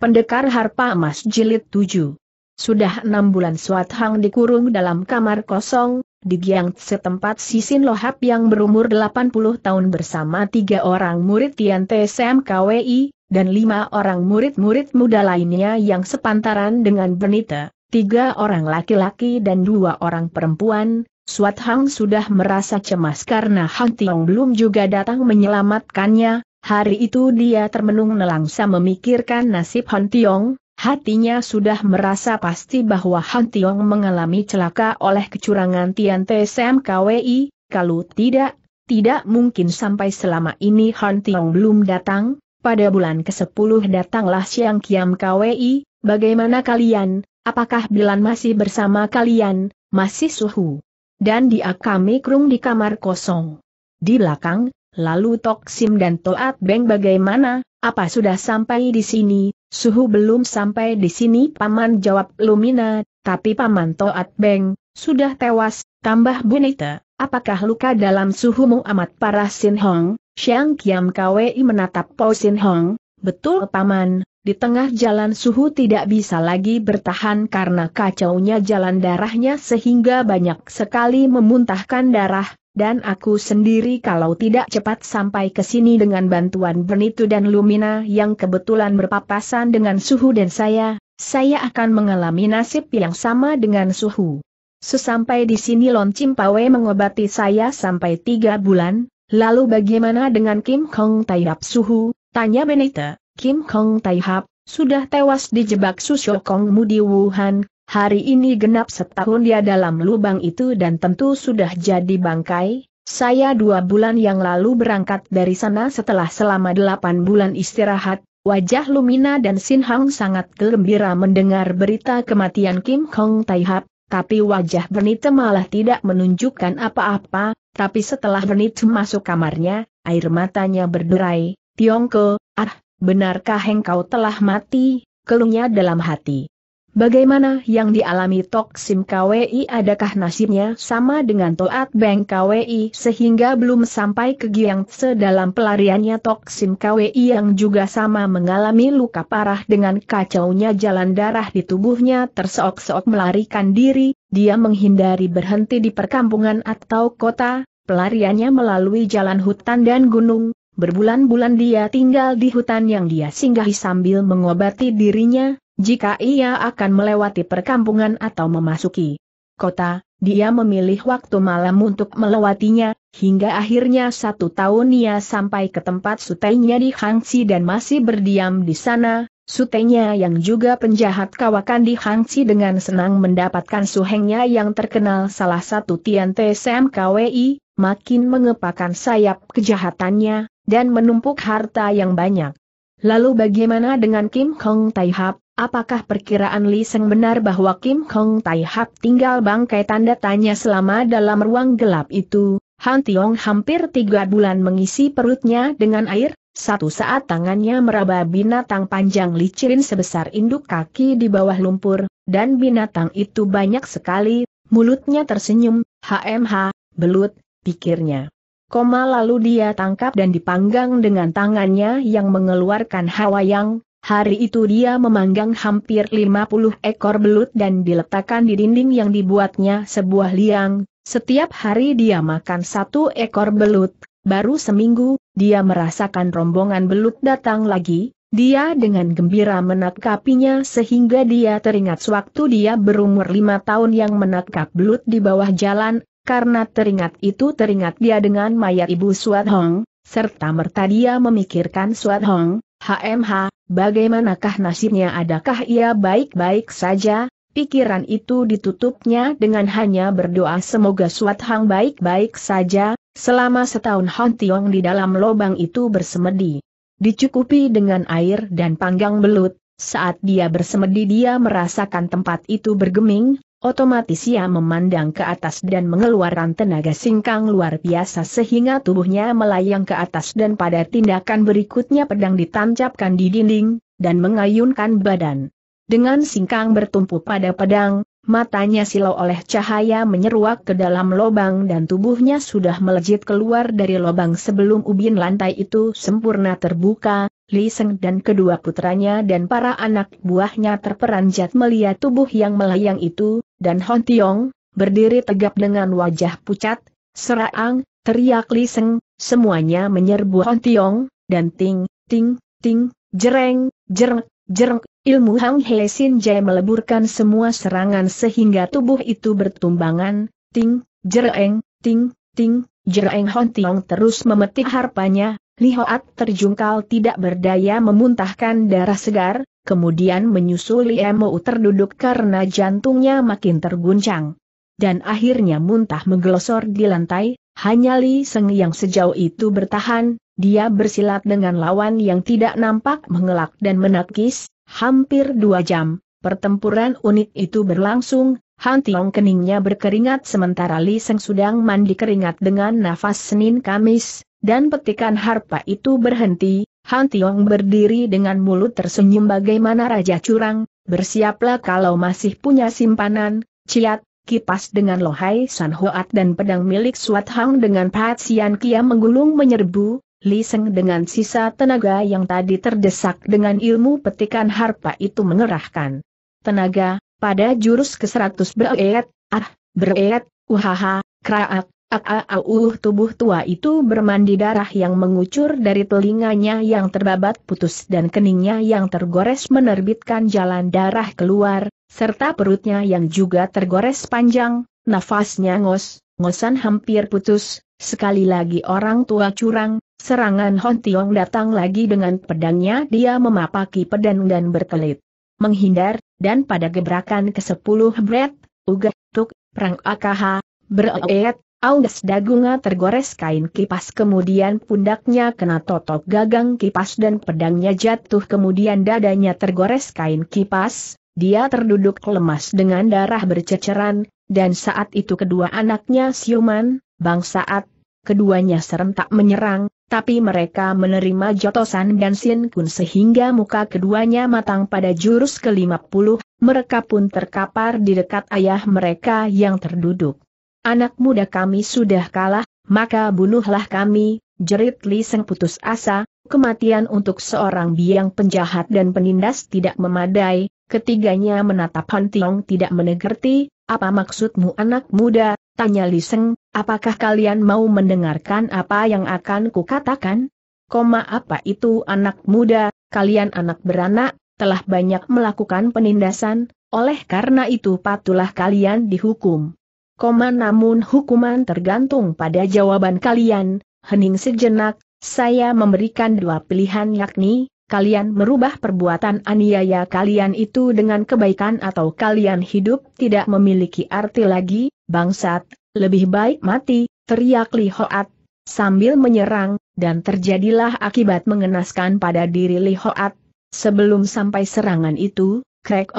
Pendekar Harpa Emas Jilid 7 Sudah enam bulan Suat Hang dikurung dalam kamar kosong, di Giang setempat Sisin Lohap yang berumur 80 tahun bersama tiga orang murid Tian TSM KWI, dan lima orang murid-murid muda lainnya yang sepantaran dengan Benita, tiga orang laki-laki dan dua orang perempuan, Suat Hang sudah merasa cemas karena Hang Tiong belum juga datang menyelamatkannya, Hari itu dia termenung nelangsa memikirkan nasib Han Tiong, hatinya sudah merasa pasti bahwa Han Tiong mengalami celaka oleh kecurangan Tian TSM KWI, kalau tidak, tidak mungkin sampai selama ini Han Tiong belum datang, pada bulan ke-10 datanglah Siang Kiam KWI, bagaimana kalian, apakah Bilan masih bersama kalian, masih suhu? Dan dia kami kerung di kamar kosong. Di belakang, Lalu Toksim dan Toat Beng bagaimana, apa sudah sampai di sini, suhu belum sampai di sini Paman jawab Lumina, tapi Paman Toat Beng, sudah tewas, tambah Bunita, apakah luka dalam suhumu amat parah Sin Hong, Xiang Kiam Kwei menatap Po Sin Hong, betul Paman, di tengah jalan suhu tidak bisa lagi bertahan karena kacaunya jalan darahnya sehingga banyak sekali memuntahkan darah, dan aku sendiri kalau tidak cepat sampai ke sini dengan bantuan Bernitu dan Lumina yang kebetulan berpapasan dengan suhu dan saya, saya akan mengalami nasib yang sama dengan suhu. Sesampai di sini Lon Cimpawe mengobati saya sampai tiga bulan, lalu bagaimana dengan Kim Kong Taihap suhu? Tanya Benita, Kim Kong Taihap, sudah tewas di jebak Kongmu di Wuhan, Hari ini genap setahun dia dalam lubang itu dan tentu sudah jadi bangkai. Saya dua bulan yang lalu berangkat dari sana setelah selama delapan bulan istirahat. Wajah Lumina dan Sin Hang sangat gembira mendengar berita kematian Kim Hong Tai tapi wajah Bernita malah tidak menunjukkan apa-apa, tapi setelah Bernita masuk kamarnya, air matanya berderai, Tiongko, ah, benarkah engkau telah mati, Keluhnya dalam hati. Bagaimana yang dialami Tok Sim KWI adakah nasibnya sama dengan Toat Beng KWI sehingga belum sampai ke Giang Tse dalam pelariannya Tok Sim KWI yang juga sama mengalami luka parah dengan kacaunya jalan darah di tubuhnya terseok-seok melarikan diri, dia menghindari berhenti di perkampungan atau kota, pelariannya melalui jalan hutan dan gunung, berbulan-bulan dia tinggal di hutan yang dia singgahi sambil mengobati dirinya, jika ia akan melewati perkampungan atau memasuki kota, dia memilih waktu malam untuk melewatinya, hingga akhirnya satu tahun ia sampai ke tempat sutenya di Hangsi dan masih berdiam di sana, sutenya yang juga penjahat kawakan di Hangsi dengan senang mendapatkan suhengnya yang terkenal salah satu Tian TSM KWI, makin mengepakan sayap kejahatannya, dan menumpuk harta yang banyak. Lalu bagaimana dengan Kim Hong Taihap, Apakah perkiraan Li Seng benar bahwa Kim Hong Tai Hap tinggal bangkai tanda tanya selama dalam ruang gelap itu? Han Tiong hampir tiga bulan mengisi perutnya dengan air, satu saat tangannya meraba binatang panjang licin sebesar induk kaki di bawah lumpur, dan binatang itu banyak sekali, mulutnya tersenyum, HMH, belut, pikirnya. Koma lalu dia tangkap dan dipanggang dengan tangannya yang mengeluarkan hawa yang Hari itu dia memanggang hampir 50 ekor belut dan diletakkan di dinding yang dibuatnya sebuah liang. Setiap hari dia makan satu ekor belut, baru seminggu, dia merasakan rombongan belut datang lagi, dia dengan gembira menangkapinya sehingga dia teringat sewaktu dia berumur lima tahun yang menangkap belut di bawah jalan, karena teringat itu teringat dia dengan mayat ibu Suat Hong, serta merta dia memikirkan Suat Hong, HMH, bagaimanakah nasibnya adakah ia baik-baik saja, pikiran itu ditutupnya dengan hanya berdoa semoga Suat Hang baik-baik saja, selama setahun Han Tiong di dalam lobang itu bersemedi. Dicukupi dengan air dan panggang belut, saat dia bersemedi dia merasakan tempat itu bergeming, Otomatis ia memandang ke atas dan mengeluarkan tenaga singkang luar biasa sehingga tubuhnya melayang ke atas dan pada tindakan berikutnya pedang ditancapkan di dinding, dan mengayunkan badan. Dengan singkang bertumpu pada pedang, matanya silau oleh cahaya menyeruak ke dalam lobang dan tubuhnya sudah melejit keluar dari lobang sebelum ubin lantai itu sempurna terbuka, Li Seng dan kedua putranya dan para anak buahnya terperanjat melihat tubuh yang melayang itu, dan Hon Tiong, berdiri tegap dengan wajah pucat, serang, teriak Li Seng, semuanya menyerbu Hon Tiong, dan ting, ting, ting, jereng, jereng, jereng, ilmu Hang He Sin Jai meleburkan semua serangan sehingga tubuh itu bertumbangan, ting, jereng, ting, ting, jereng Hon Tiong terus memetik harpanya, Li Hoat terjungkal tidak berdaya memuntahkan darah segar, kemudian menyusuli Emo terduduk karena jantungnya makin terguncang. Dan akhirnya muntah menggelosor di lantai, hanya Li Seng yang sejauh itu bertahan, dia bersilat dengan lawan yang tidak nampak mengelak dan menakis, hampir dua jam, pertempuran unik itu berlangsung, Han Tiong keningnya berkeringat sementara Li Seng sudah mandi keringat dengan nafas Senin Kamis, dan petikan harpa itu berhenti, Han Tiong berdiri dengan mulut tersenyum bagaimana Raja Curang, bersiaplah kalau masih punya simpanan, ciat, kipas dengan lohai San Hoat dan pedang milik Suat Hang dengan Pat Sian Kia menggulung menyerbu, Li Seng dengan sisa tenaga yang tadi terdesak dengan ilmu petikan harpa itu mengerahkan. Tenaga, pada jurus ke-100 beret, ah, beret, uhaha, kraat, Aauh tubuh tua itu bermandi darah yang mengucur dari telinganya yang terbabat putus dan keningnya yang tergores menerbitkan jalan darah keluar, serta perutnya yang juga tergores panjang, nafasnya ngos, ngosan hampir putus, sekali lagi orang tua curang, serangan Hon Tiong datang lagi dengan pedangnya dia memapaki pedang dan berkelit. Menghindar, dan pada gebrakan ke sepuluh bret, ugah, tuk, perang akaha, bereet, Aungas dagunga tergores kain kipas kemudian pundaknya kena totok gagang kipas dan pedangnya jatuh kemudian dadanya tergores kain kipas, dia terduduk lemas dengan darah berceceran, dan saat itu kedua anaknya siuman, bang saat, keduanya serentak menyerang, tapi mereka menerima jotosan dan sin kun sehingga muka keduanya matang pada jurus ke-50, mereka pun terkapar di dekat ayah mereka yang terduduk. Anak muda kami sudah kalah, maka bunuhlah kami, jerit Li Seng putus asa, kematian untuk seorang biang penjahat dan penindas tidak memadai, ketiganya menatap Han Tiong tidak menegerti, apa maksudmu anak muda, tanya Li Seng, apakah kalian mau mendengarkan apa yang akan kukatakan? Koma apa itu anak muda, kalian anak beranak, telah banyak melakukan penindasan, oleh karena itu patulah kalian dihukum koma namun hukuman tergantung pada jawaban kalian, hening sejenak, saya memberikan dua pilihan yakni, kalian merubah perbuatan aniaya kalian itu dengan kebaikan atau kalian hidup tidak memiliki arti lagi, bangsat, lebih baik mati, teriak Lihoat, sambil menyerang, dan terjadilah akibat mengenaskan pada diri Lihoat. Sebelum sampai serangan itu, krek,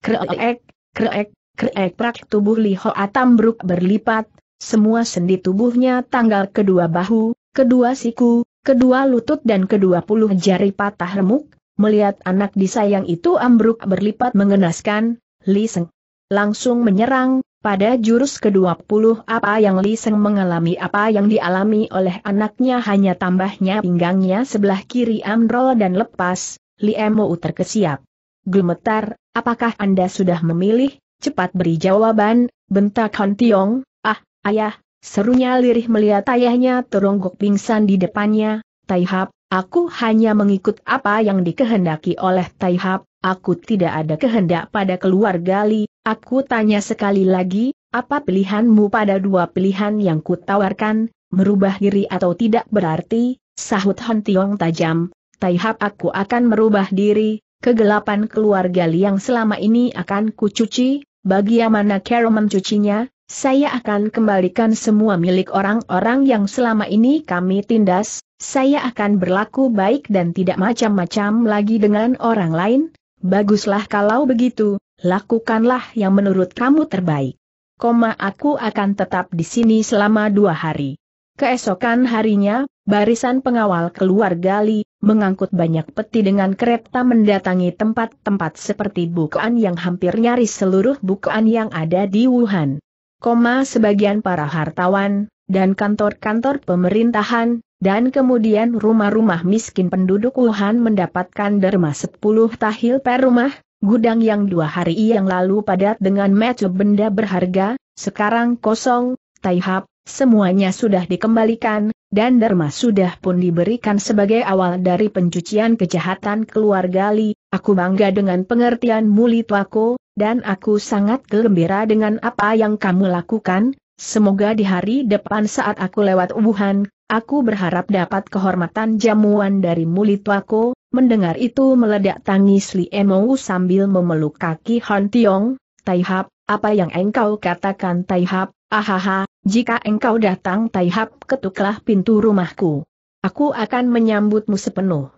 krek, krek, krek, Keeprak tubuh Li Ho Atambruk berlipat, semua sendi tubuhnya tanggal kedua bahu, kedua siku, kedua lutut dan kedua puluh jari patah remuk, melihat anak disayang itu ambruk berlipat mengenaskan, Li Seng langsung menyerang, pada jurus kedua puluh apa yang Li Seng mengalami apa yang dialami oleh anaknya hanya tambahnya pinggangnya sebelah kiri amrol dan lepas, Li Emo terkesiap. Gemetar, apakah Anda sudah memilih? cepat beri jawaban, bentak Han Tiong, ah, ayah, serunya lirih melihat ayahnya teronggok pingsan di depannya, Taihap, aku hanya mengikut apa yang dikehendaki oleh Taihap, aku tidak ada kehendak pada keluarga Li, aku tanya sekali lagi, apa pilihanmu pada dua pilihan yang kutawarkan, merubah diri atau tidak berarti, sahut Han Tiong tajam, Taihap aku akan merubah diri, kegelapan keluarga Li yang selama ini akan kucuci, Bagaimana Carol mencucinya, saya akan kembalikan semua milik orang-orang yang selama ini kami tindas, saya akan berlaku baik dan tidak macam-macam lagi dengan orang lain, baguslah kalau begitu, lakukanlah yang menurut kamu terbaik. Koma aku akan tetap di sini selama dua hari. Keesokan harinya, barisan pengawal keluar gali, mengangkut banyak peti dengan kereta mendatangi tempat-tempat seperti bukaan yang hampir nyaris seluruh bukaan yang ada di Wuhan. Koma sebagian para hartawan, dan kantor-kantor pemerintahan, dan kemudian rumah-rumah miskin penduduk Wuhan mendapatkan derma 10 tahil per rumah, gudang yang dua hari yang lalu padat dengan macam benda berharga, sekarang kosong, taihap, semuanya sudah dikembalikan, dan derma sudah pun diberikan sebagai awal dari pencucian kejahatan keluarga Li, aku bangga dengan pengertian muli tuaku, dan aku sangat gembira dengan apa yang kamu lakukan, semoga di hari depan saat aku lewat Wuhan, aku berharap dapat kehormatan jamuan dari muli tuaku, mendengar itu meledak tangis Li Emou sambil memeluk kaki Han Tiong, Taihap, apa yang engkau katakan Taihap, ahaha, jika engkau datang Taihap ketuklah pintu rumahku. Aku akan menyambutmu sepenuh.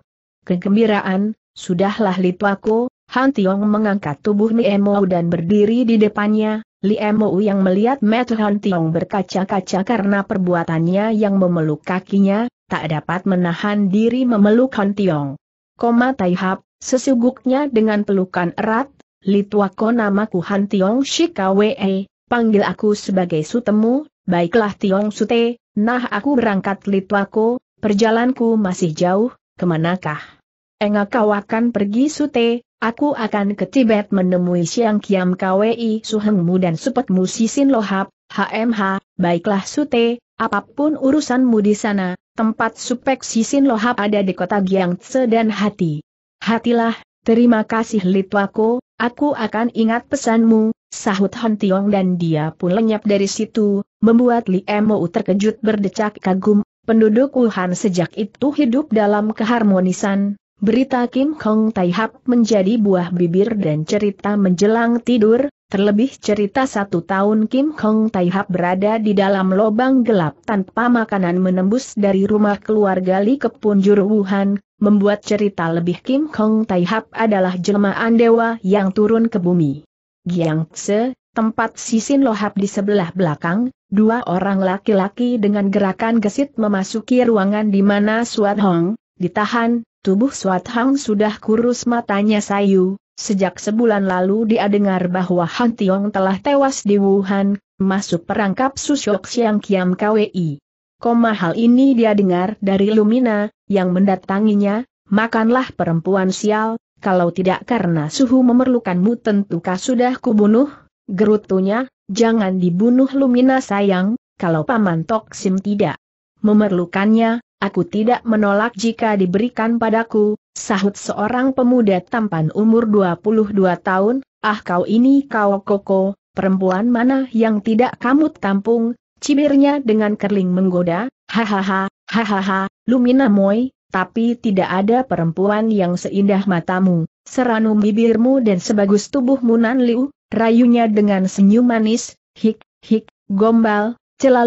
Kegembiraan, sudahlah Litwako, Han Tiong mengangkat tubuh Niemo dan berdiri di depannya, Liemo yang melihat met Han Tiong berkaca-kaca karena perbuatannya yang memeluk kakinya, tak dapat menahan diri memeluk Han Tiong. Koma Taihap, sesuguknya dengan pelukan erat, Litwako namaku Han Tiong Shikawe, panggil aku sebagai sutemu, Baiklah Tiong Sute, nah aku berangkat Litwako, perjalanku masih jauh, kemanakah? Engak kau akan pergi Sute, aku akan ke Tibet menemui Siang Kiam Kwi Suhengmu dan supetmu Sisin Lohap, HMH, baiklah Sute, apapun urusanmu di sana, tempat supek Sisin Lohap ada di kota Giangtse dan hati. Hatilah, terima kasih Litwako, Aku akan ingat pesanmu, sahut Han Tiong dan dia pun lenyap dari situ, membuat Li Mou terkejut berdecak kagum, penduduk Wuhan sejak itu hidup dalam keharmonisan, berita Kim Kong Tai Hap menjadi buah bibir dan cerita menjelang tidur, Terlebih cerita satu tahun Kim Hong Taihap berada di dalam lobang gelap tanpa makanan menembus dari rumah keluarga Li ke Kepunjur Wuhan, membuat cerita lebih Kim Hong Taihap adalah jelmaan dewa yang turun ke bumi. Se, tempat sisin lohap di sebelah belakang, dua orang laki-laki dengan gerakan gesit memasuki ruangan di mana Suat Hong, ditahan, tubuh Suat Hong sudah kurus matanya sayu, Sejak sebulan lalu dia dengar bahwa Han Tiong telah tewas di Wuhan, masuk perangkap Susyok Siang Kiam KWI. Koma hal ini dia dengar dari Lumina, yang mendatanginya, makanlah perempuan sial, kalau tidak karena suhu memerlukanmu tentu kah sudah kubunuh, gerutunya, jangan dibunuh Lumina sayang, kalau paman Toksim tidak memerlukannya, Aku tidak menolak jika diberikan padaku, sahut seorang pemuda tampan umur 22 tahun, ah kau ini kau koko, perempuan mana yang tidak kamu tampung, cibirnya dengan kerling menggoda, hahaha, hahaha, Lumina Moy, tapi tidak ada perempuan yang seindah matamu, seranum bibirmu dan sebagus tubuhmu Nan Liu, rayunya dengan senyum manis, hik, hik, gombal,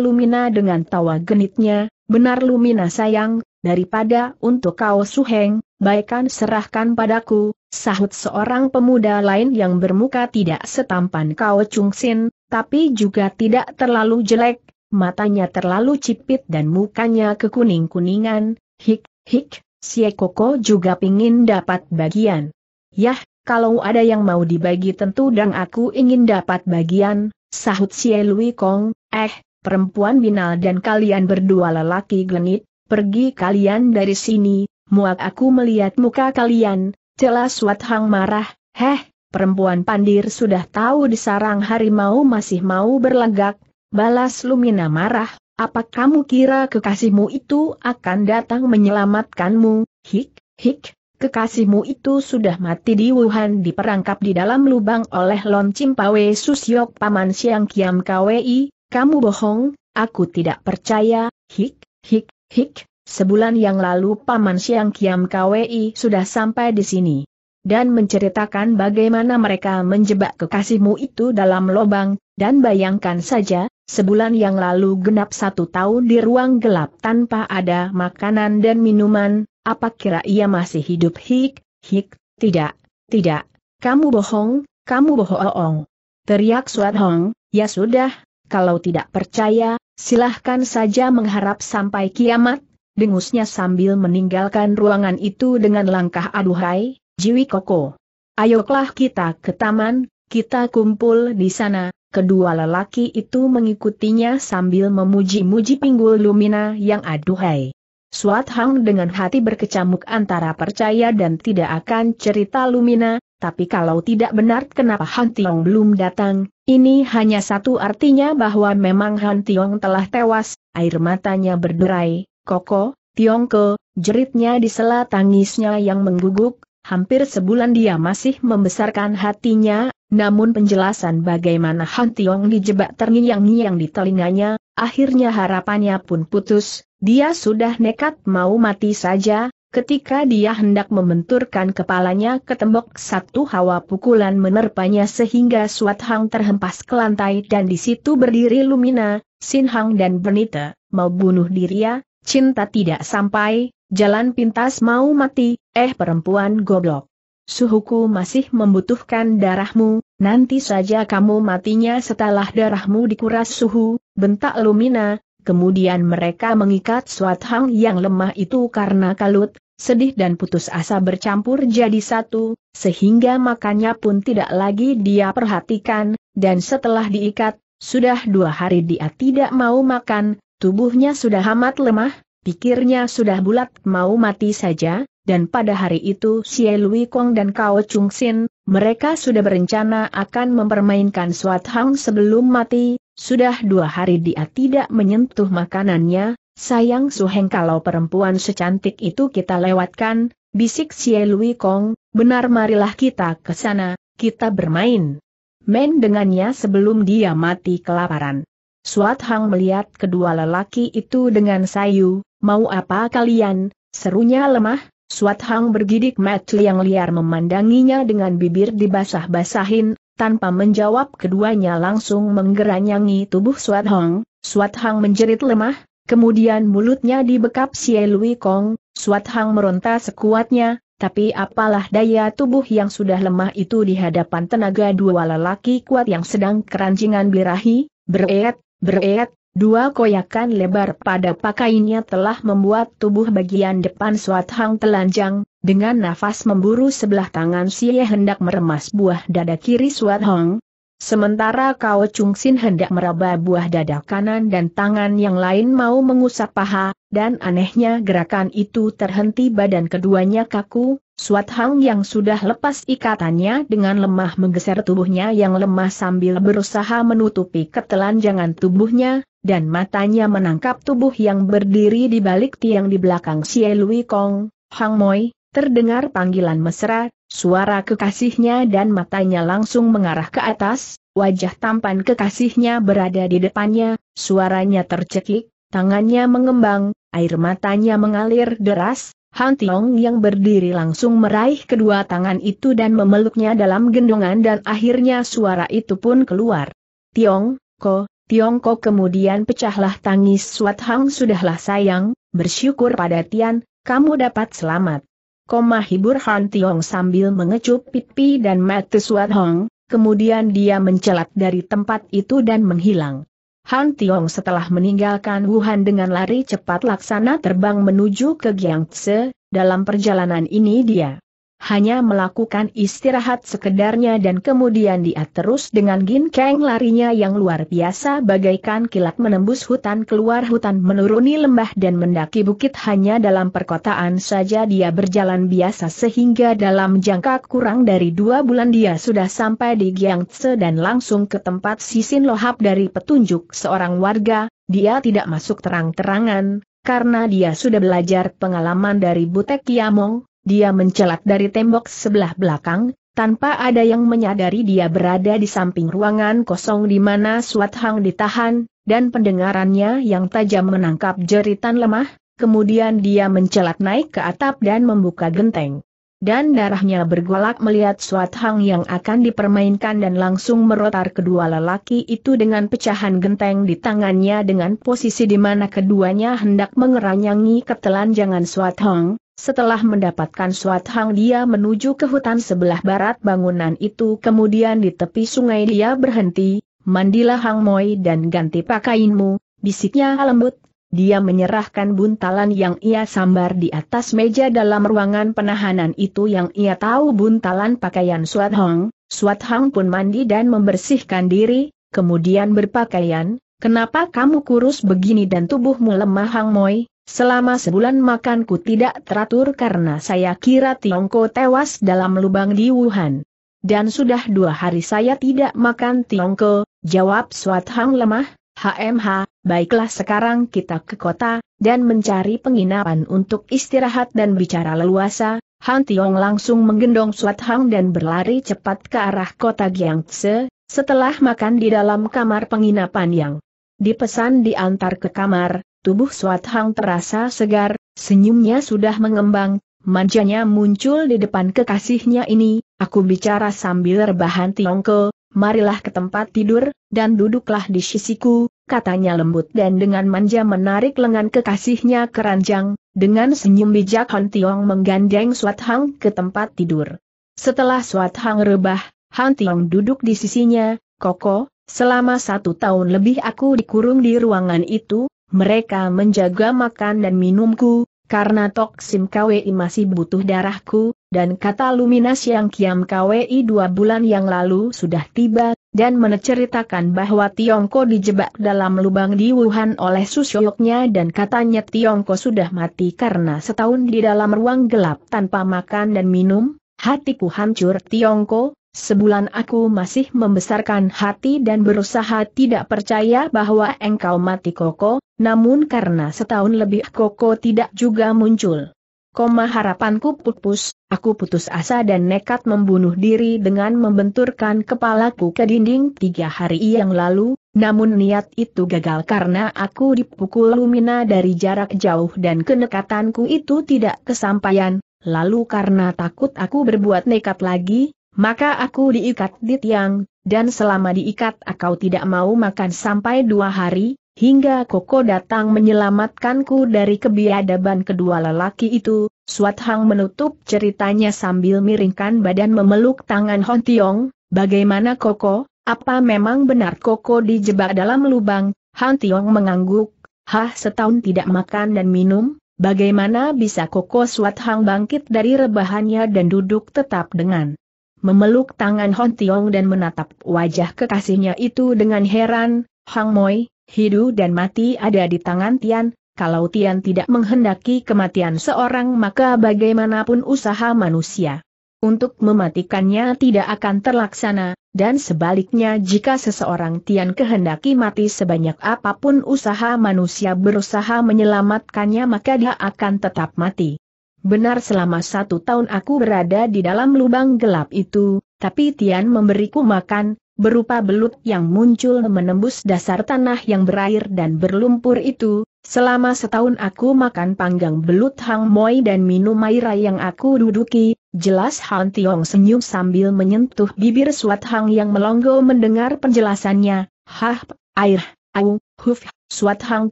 Lumina dengan tawa genitnya, Benar Lumina sayang, daripada untuk kau suheng, baikkan serahkan padaku, sahut seorang pemuda lain yang bermuka tidak setampan kau cungsin, tapi juga tidak terlalu jelek, matanya terlalu cipit dan mukanya kekuning-kuningan, hik, hik, si Koko juga pingin dapat bagian. Yah, kalau ada yang mau dibagi tentu dan aku ingin dapat bagian, sahut si Lui Kong, eh, perempuan binal dan kalian berdua lelaki genit, pergi kalian dari sini, muak aku melihat muka kalian, jelas Wat Hang marah, heh, perempuan pandir sudah tahu di sarang harimau masih mau berlagak, balas Lumina marah, apa kamu kira kekasihmu itu akan datang menyelamatkanmu, hik, hik, kekasihmu itu sudah mati di Wuhan diperangkap di dalam lubang oleh Lon Cimpawe Susyok Paman Siang Kiam Kwi, kamu bohong, aku tidak percaya, hik, hik, hik, sebulan yang lalu Paman Siang Kiam KWI sudah sampai di sini. Dan menceritakan bagaimana mereka menjebak kekasihmu itu dalam lobang, dan bayangkan saja, Sebulan yang lalu genap satu tahun di ruang gelap tanpa ada makanan dan minuman, apa kira ia masih hidup hik, hik, tidak, tidak, kamu bohong, kamu bohong. Teriak Suat Hong, ya sudah, kalau tidak percaya, silahkan saja mengharap sampai kiamat, dengusnya sambil meninggalkan ruangan itu dengan langkah aduhai, Jiwi Koko. Ayoklah kita ke taman, kita kumpul di sana, kedua lelaki itu mengikutinya sambil memuji-muji pinggul lumina yang aduhai. Suat Hang dengan hati berkecamuk antara percaya dan tidak akan cerita Lumina, tapi kalau tidak benar kenapa Han Tiong belum datang, ini hanya satu artinya bahwa memang Han Tiong telah tewas, air matanya berderai, koko, Tiongko, jeritnya di sela tangisnya yang mengguguk, hampir sebulan dia masih membesarkan hatinya, namun penjelasan bagaimana Han Tiong dijebak terngiang-ngiang di telinganya, akhirnya harapannya pun putus, dia sudah nekat mau mati saja, Ketika dia hendak membenturkan kepalanya ke tembok, satu hawa pukulan menerpanya sehingga Suat Hang terhempas ke lantai dan di situ berdiri Lumina, Sin Hang dan Bernita, mau bunuh diri ya, cinta tidak sampai, jalan pintas mau mati, eh perempuan goblok. Suhuku masih membutuhkan darahmu, nanti saja kamu matinya setelah darahmu dikuras suhu, bentak Lumina, Kemudian mereka mengikat Suat Hang yang lemah itu karena kalut, sedih dan putus asa bercampur jadi satu, sehingga makannya pun tidak lagi dia perhatikan, dan setelah diikat, sudah dua hari dia tidak mau makan, tubuhnya sudah amat lemah, pikirnya sudah bulat mau mati saja, dan pada hari itu Xie Lui Kong dan Kao Chung Sin, mereka sudah berencana akan mempermainkan Swat Hang sebelum mati, sudah dua hari dia tidak menyentuh makanannya, Sayang Suheng kalau perempuan secantik itu kita lewatkan, bisik Xie Lui Kong, benar marilah kita ke sana, kita bermain. Main dengannya sebelum dia mati kelaparan. Suat Hang melihat kedua lelaki itu dengan sayu, mau apa kalian, serunya lemah, Suat Hang bergidik mata yang liar memandanginya dengan bibir dibasah-basahin, tanpa menjawab keduanya langsung menggeranyangi tubuh Suat Hang, Suat Hang menjerit lemah, Kemudian mulutnya dibekap Xie Lui Kong, Suat Hang meronta sekuatnya, tapi apalah daya tubuh yang sudah lemah itu di hadapan tenaga dua lelaki kuat yang sedang keranjingan birahi, bereet, bereet, dua koyakan lebar pada pakainya telah membuat tubuh bagian depan Suat Hang telanjang, dengan nafas memburu sebelah tangan Xie hendak meremas buah dada kiri Suat Hang, Sementara kau Chung Sin hendak meraba buah dada kanan dan tangan yang lain mau mengusap paha, dan anehnya gerakan itu terhenti badan keduanya kaku, Suat Hang yang sudah lepas ikatannya dengan lemah menggeser tubuhnya yang lemah sambil berusaha menutupi ketelanjangan tubuhnya, dan matanya menangkap tubuh yang berdiri di balik tiang di belakang Xie Lui Kong, Hang Moi, terdengar panggilan mesra, Suara kekasihnya dan matanya langsung mengarah ke atas, wajah tampan kekasihnya berada di depannya, suaranya tercekik, tangannya mengembang, air matanya mengalir deras, Han Tiong yang berdiri langsung meraih kedua tangan itu dan memeluknya dalam gendongan dan akhirnya suara itu pun keluar. Tiong, Ko, Tiong Ko kemudian pecahlah tangis Suat Hang sudahlah sayang, bersyukur pada Tian, kamu dapat selamat koma hibur Han Tiong sambil mengecup pipi dan mata Suat Hong, kemudian dia mencelat dari tempat itu dan menghilang. Han Tiong setelah meninggalkan Wuhan dengan lari cepat laksana terbang menuju ke Gyangtze, dalam perjalanan ini dia hanya melakukan istirahat sekedarnya dan kemudian dia terus dengan gin ginkeng larinya yang luar biasa bagaikan kilat menembus hutan keluar hutan menuruni lembah dan mendaki bukit hanya dalam perkotaan saja dia berjalan biasa sehingga dalam jangka kurang dari dua bulan dia sudah sampai di Giangtse dan langsung ke tempat sisin lohap dari petunjuk seorang warga, dia tidak masuk terang-terangan, karena dia sudah belajar pengalaman dari Butek yamong. Dia mencelat dari tembok sebelah belakang, tanpa ada yang menyadari dia berada di samping ruangan kosong di mana Suat Hang ditahan, dan pendengarannya yang tajam menangkap jeritan lemah, kemudian dia mencelat naik ke atap dan membuka genteng. Dan darahnya bergolak melihat Suat Hang yang akan dipermainkan dan langsung merotar kedua lelaki itu dengan pecahan genteng di tangannya dengan posisi di mana keduanya hendak mengeranyangi ketelanjangan Suat Hang, setelah mendapatkan Suat Hang dia menuju ke hutan sebelah barat bangunan itu kemudian di tepi sungai dia berhenti, mandilah Hang Moi dan ganti pakaianmu, bisiknya lembut. Dia menyerahkan buntalan yang ia sambar di atas meja dalam ruangan penahanan itu yang ia tahu buntalan pakaian Suat Hang, Suat Hang pun mandi dan membersihkan diri, kemudian berpakaian, kenapa kamu kurus begini dan tubuhmu lemah Hang Moi, Selama sebulan makanku tidak teratur karena saya kira Tiongko tewas dalam lubang di Wuhan. Dan sudah dua hari saya tidak makan Tiongko, jawab Swat Hang lemah, HMH, baiklah sekarang kita ke kota, dan mencari penginapan untuk istirahat dan bicara leluasa, Han Tiong langsung menggendong Swat Hang dan berlari cepat ke arah kota Giangse, setelah makan di dalam kamar penginapan yang dipesan diantar ke kamar, tubuh Suat Hang terasa segar, senyumnya sudah mengembang, manjanya muncul di depan kekasihnya ini, aku bicara sambil rebahan Tiongko, marilah ke tempat tidur, dan duduklah di sisiku, katanya lembut dan dengan manja menarik lengan kekasihnya keranjang, dengan senyum bijak Han Tiong menggandeng Suat Hang ke tempat tidur. Setelah Suat Hang rebah, Han Tiong duduk di sisinya, Koko, selama satu tahun lebih aku dikurung di ruangan itu, mereka menjaga makan dan minumku, karena Toksim KWI masih butuh darahku, dan kata Luminas yang Kiam KWI dua bulan yang lalu sudah tiba, dan menceritakan bahwa Tiongko dijebak dalam lubang di Wuhan oleh susyoknya dan katanya Tiongko sudah mati karena setahun di dalam ruang gelap tanpa makan dan minum, hatiku hancur Tiongko, Sebulan aku masih membesarkan hati dan berusaha tidak percaya bahwa engkau mati Koko, namun karena setahun lebih Koko tidak juga muncul. Koma harapanku pupus, aku putus asa dan nekat membunuh diri dengan membenturkan kepalaku ke dinding tiga hari yang lalu, namun niat itu gagal karena aku dipukul lumina dari jarak jauh dan kenekatanku itu tidak kesampaian, lalu karena takut aku berbuat nekat lagi, maka aku diikat di tiang, dan selama diikat aku tidak mau makan sampai dua hari, hingga Koko datang menyelamatkanku dari kebiadaban kedua lelaki itu, Suat Hang menutup ceritanya sambil miringkan badan memeluk tangan Hon Tiong, bagaimana Koko, apa memang benar Koko dijebak dalam lubang, Hon Tiong mengangguk, hah setahun tidak makan dan minum, bagaimana bisa Koko Suat Hang bangkit dari rebahannya dan duduk tetap dengan memeluk tangan Hon Tiong dan menatap wajah kekasihnya itu dengan heran, Hang Moi, hidu dan mati ada di tangan Tian, kalau Tian tidak menghendaki kematian seorang maka bagaimanapun usaha manusia untuk mematikannya tidak akan terlaksana, dan sebaliknya jika seseorang Tian kehendaki mati sebanyak apapun usaha manusia berusaha menyelamatkannya maka dia akan tetap mati. Benar selama satu tahun aku berada di dalam lubang gelap itu, tapi Tian memberiku makan, berupa belut yang muncul menembus dasar tanah yang berair dan berlumpur itu, selama setahun aku makan panggang belut Hang Moi dan minum air yang aku duduki, jelas Han Tiong senyum sambil menyentuh bibir Suat Hang yang melonggo mendengar penjelasannya, hah, air, au, huf Suat Hang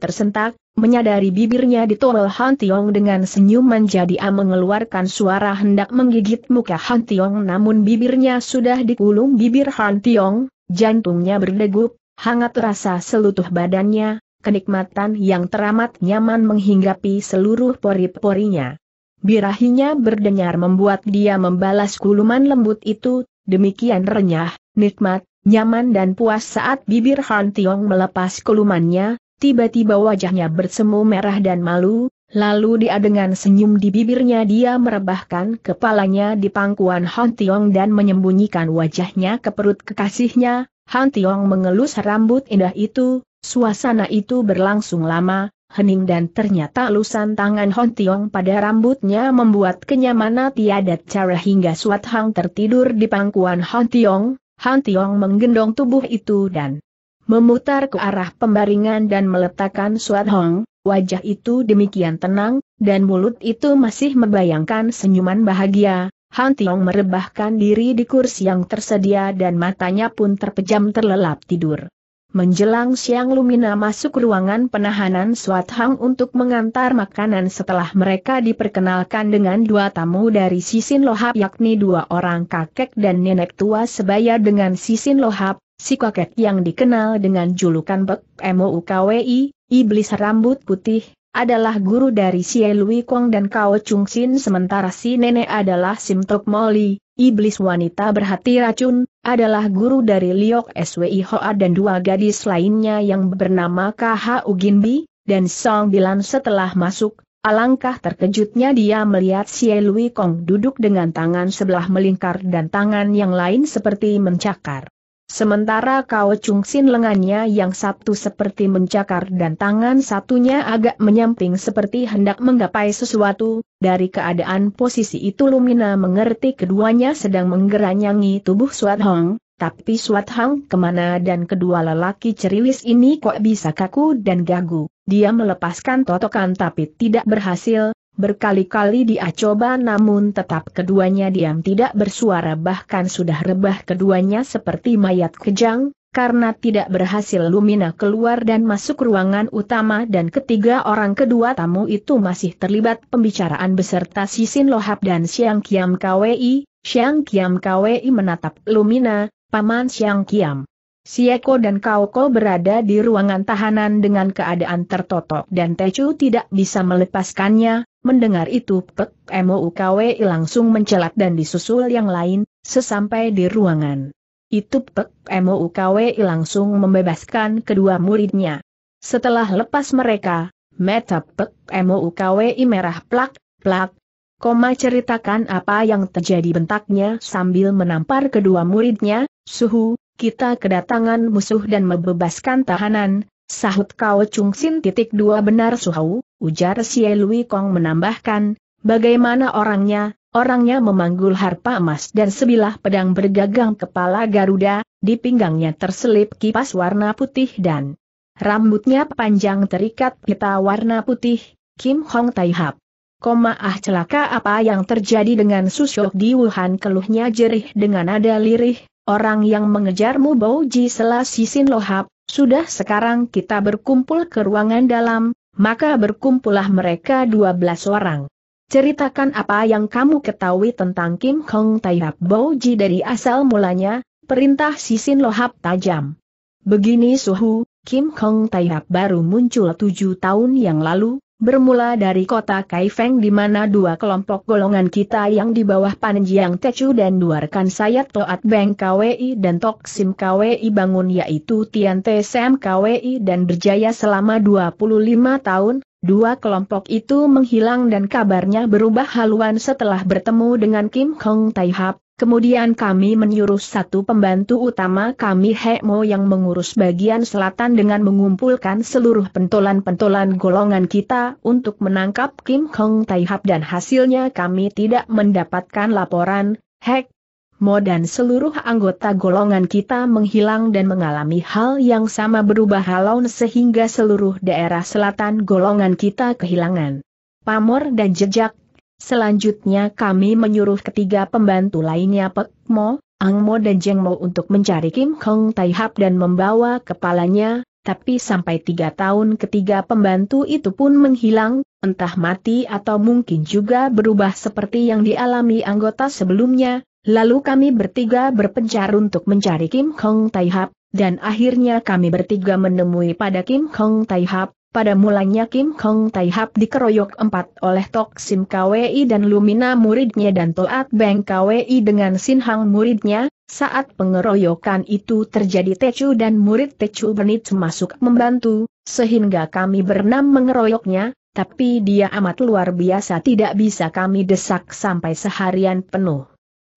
tersentak, menyadari bibirnya toel Han Tiong dengan senyum menjadi A mengeluarkan suara hendak menggigit muka Han Tiong namun bibirnya sudah dikulung bibir Han Tiong, jantungnya berdegup, hangat rasa selutuh badannya, kenikmatan yang teramat nyaman menghinggapi seluruh pori-porinya. Birahinya berdenyar membuat dia membalas kuluman lembut itu, demikian renyah, nikmat, nyaman dan puas saat bibir Han Tiong melepas kulumannya, Tiba-tiba wajahnya bersemu merah dan malu, lalu dia dengan senyum di bibirnya dia merebahkan kepalanya di pangkuan Han Tiong dan menyembunyikan wajahnya ke perut kekasihnya, Han Tiong mengelus rambut indah itu, suasana itu berlangsung lama, hening dan ternyata lusan tangan Han Tiong pada rambutnya membuat kenyamanan tiada cara hingga Suat Hang tertidur di pangkuan Han Tiong, Han Tiong menggendong tubuh itu dan memutar ke arah pembaringan dan meletakkan suat hong, wajah itu demikian tenang, dan mulut itu masih membayangkan senyuman bahagia, Han Tiong merebahkan diri di kursi yang tersedia dan matanya pun terpejam terlelap tidur. Menjelang siang Lumina masuk ruangan penahanan Suat Hang untuk mengantar makanan setelah mereka diperkenalkan dengan dua tamu dari Sisin Lohap yakni dua orang kakek dan nenek tua sebaya dengan Sisin Lohap, Si kakek yang dikenal dengan julukan Bek MOUKWI, Iblis Rambut Putih, adalah guru dari si Lui Kong dan Kao Chung Sin sementara si nenek adalah Sim Tok Moli, Iblis Wanita Berhati Racun, adalah guru dari Liok Swi Hoa dan dua gadis lainnya yang bernama KH Uginbi, dan Song Bilan setelah masuk, Alangkah terkejutnya dia melihat si Lui Kong duduk dengan tangan sebelah melingkar dan tangan yang lain seperti mencakar. Sementara kau Chungsin lengannya yang satu seperti mencakar dan tangan satunya agak menyamping seperti hendak menggapai sesuatu, dari keadaan posisi itu Lumina mengerti keduanya sedang menggeranyangi tubuh Suat Hong, tapi Suat Hong kemana dan kedua lelaki ceriwis ini kok bisa kaku dan gagu, dia melepaskan totokan tapi tidak berhasil, Berkali-kali dia coba namun tetap keduanya diam tidak bersuara bahkan sudah rebah keduanya seperti mayat kejang, karena tidak berhasil Lumina keluar dan masuk ruangan utama dan ketiga orang kedua tamu itu masih terlibat pembicaraan beserta Sisin Lohap dan Siang Kiam KWI, Siang Kiam KWI menatap Lumina, Paman Siang Kiam. Sieko dan Kaoko berada di ruangan tahanan dengan keadaan tertotok dan Techu tidak bisa melepaskannya, Mendengar itu Pek MOUKWI langsung mencelat dan disusul yang lain, sesampai di ruangan. Itu Pek MOUKWI langsung membebaskan kedua muridnya. Setelah lepas mereka, mata Pek MOUKWI merah plak, plak. Koma ceritakan apa yang terjadi bentaknya sambil menampar kedua muridnya, suhu, kita kedatangan musuh dan membebaskan tahanan, Sahut kau Chung Sin titik dua benar suhu, ujar Xie Lui Kong menambahkan, bagaimana orangnya, orangnya memanggul harpa emas dan sebilah pedang bergagang kepala Garuda, di pinggangnya terselip kipas warna putih dan rambutnya panjang terikat pita warna putih, Kim Hong Tai Hap. Koma ah celaka apa yang terjadi dengan Susyok di Wuhan keluhnya jerih dengan nada lirih, orang yang mengejarmu Ji Selasi Sisin Lohap, sudah sekarang kita berkumpul ke ruangan dalam, maka berkumpullah mereka dua belas orang. Ceritakan apa yang kamu ketahui tentang Kim Hong Taihap Boji dari asal mulanya, perintah Sisin Lohap tajam. Begini suhu, Kim Hong Hap baru muncul tujuh tahun yang lalu, bermula dari kota Kaifeng di mana dua kelompok golongan kita yang di bawah Panjiang Tecu dan dua rekan saya Toat Beng KWI dan Tok Sim KWI bangun yaitu Tian Te Sam KWI dan berjaya selama 25 tahun, dua kelompok itu menghilang dan kabarnya berubah haluan setelah bertemu dengan Kim Kong Taihap, Kemudian kami menyuruh satu pembantu utama kami Hekmo yang mengurus bagian selatan dengan mengumpulkan seluruh pentolan-pentolan golongan kita untuk menangkap Kim Hong Taihap dan hasilnya kami tidak mendapatkan laporan, Hek Mo dan seluruh anggota golongan kita menghilang dan mengalami hal yang sama berubah halon sehingga seluruh daerah selatan golongan kita kehilangan. Pamor dan jejak Selanjutnya kami menyuruh ketiga pembantu lainnya Pek Mo, Ang Mo dan Jeng Mo untuk mencari Kim Kong Tai Hap dan membawa kepalanya, tapi sampai tiga tahun ketiga pembantu itu pun menghilang, entah mati atau mungkin juga berubah seperti yang dialami anggota sebelumnya, lalu kami bertiga berpencar untuk mencari Kim Kong Tai Hap, dan akhirnya kami bertiga menemui pada Kim Kong Tai Hap, pada mulanya Kim Kong Tai dikeroyok empat oleh Tok Sim KWI dan Lumina muridnya dan Toat Beng KWI dengan Sin Hang muridnya, saat pengeroyokan itu terjadi Tecu dan murid Tecu Bernit masuk membantu, sehingga kami berenam mengeroyoknya, tapi dia amat luar biasa tidak bisa kami desak sampai seharian penuh.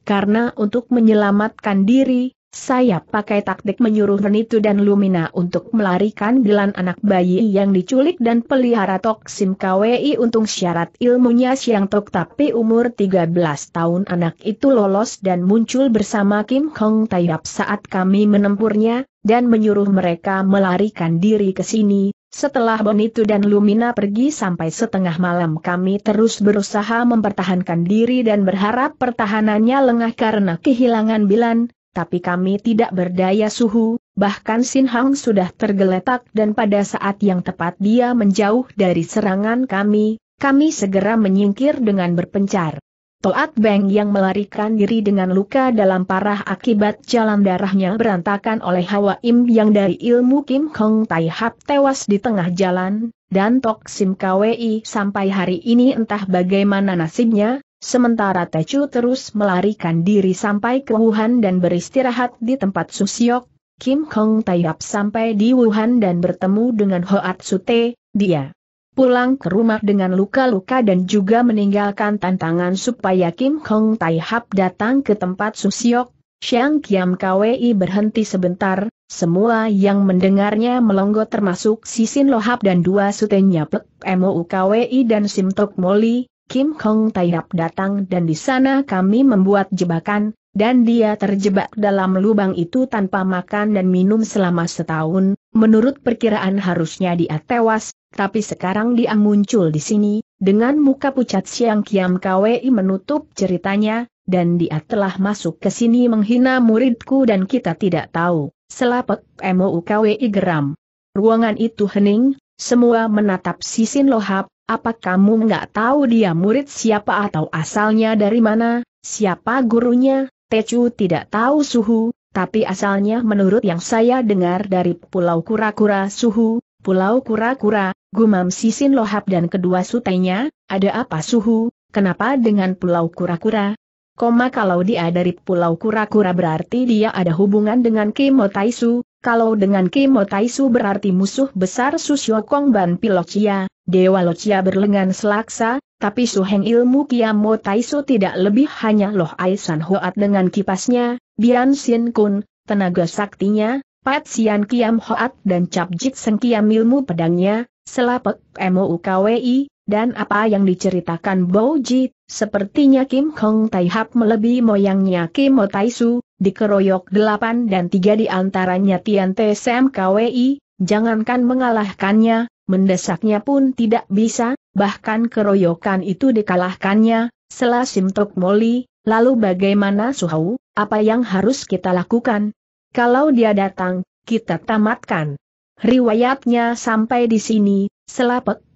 Karena untuk menyelamatkan diri, saya pakai taktik menyuruh Renitu dan Lumina untuk melarikan gelan anak bayi yang diculik dan pelihara Toksim KWI untung syarat ilmunya siang tok tapi umur 13 tahun anak itu lolos dan muncul bersama Kim Hong Taiyap saat kami menempurnya, dan menyuruh mereka melarikan diri ke sini. Setelah Bonitu dan Lumina pergi sampai setengah malam kami terus berusaha mempertahankan diri dan berharap pertahanannya lengah karena kehilangan Bilan, tapi kami tidak berdaya suhu, bahkan Sin Hang sudah tergeletak dan pada saat yang tepat dia menjauh dari serangan kami, kami segera menyingkir dengan berpencar. Toat Beng yang melarikan diri dengan luka dalam parah akibat jalan darahnya berantakan oleh Hawa Im yang dari ilmu Kim Kong Tai Hap tewas di tengah jalan, dan Tok Sim Kwei sampai hari ini entah bagaimana nasibnya, Sementara Tecu terus melarikan diri sampai ke Wuhan dan beristirahat di tempat Susiok, Kim Hong Taiyap sampai di Wuhan dan bertemu dengan Hoat Sute, dia pulang ke rumah dengan luka-luka dan juga meninggalkan tantangan supaya Kim Hong Taihap datang ke tempat Susiok. Siang Kiam Kwei berhenti sebentar, semua yang mendengarnya melongo termasuk Sisin Lohap dan dua sutenya Pek Mou Kwei dan Simtok Moli, Kim Kong Taiap datang dan di sana kami membuat jebakan, dan dia terjebak dalam lubang itu tanpa makan dan minum selama setahun, menurut perkiraan harusnya dia tewas, tapi sekarang dia muncul di sini, dengan muka pucat siang Kiam Kwei menutup ceritanya, dan dia telah masuk ke sini menghina muridku dan kita tidak tahu, selapet MOU Kwei geram. Ruangan itu hening, semua menatap sisin lohap, apa kamu nggak tahu dia murid siapa atau asalnya dari mana, siapa gurunya? Tecu tidak tahu suhu, tapi asalnya menurut yang saya dengar dari Pulau Kura-Kura suhu, Pulau Kura-Kura, gumam Sisin Lohap dan kedua sutenya, ada apa suhu, kenapa dengan Pulau Kura-Kura? Koma kalau dia dari Pulau Kura-Kura berarti dia ada hubungan dengan Kimo Taisu, kalau dengan Kimo Taisu berarti musuh besar Susyo Kong Ban Pilocia, Dewa Locia berlengan selaksa, tapi suheng ilmu Kiamo Taisu tidak lebih hanya Loh Aisan Hoat dengan kipasnya, Bian Sin Kun, tenaga saktinya, Pat Sian Kiam Hoat dan Cap Jit Seng Kiam ilmu pedangnya, Selapek Emo UKWI, dan apa yang diceritakan Bo Jit, sepertinya Kim Hong Tai melebihi moyangnya Kimo Taisu, dikeroyok delapan dan tiga di antaranya Tian Tsem KWI, jangankan mengalahkannya, mendesaknya pun tidak bisa, bahkan keroyokan itu dikalahkannya, selasim Tok Moli, lalu bagaimana Suhau, apa yang harus kita lakukan? Kalau dia datang, kita tamatkan. Riwayatnya sampai di sini,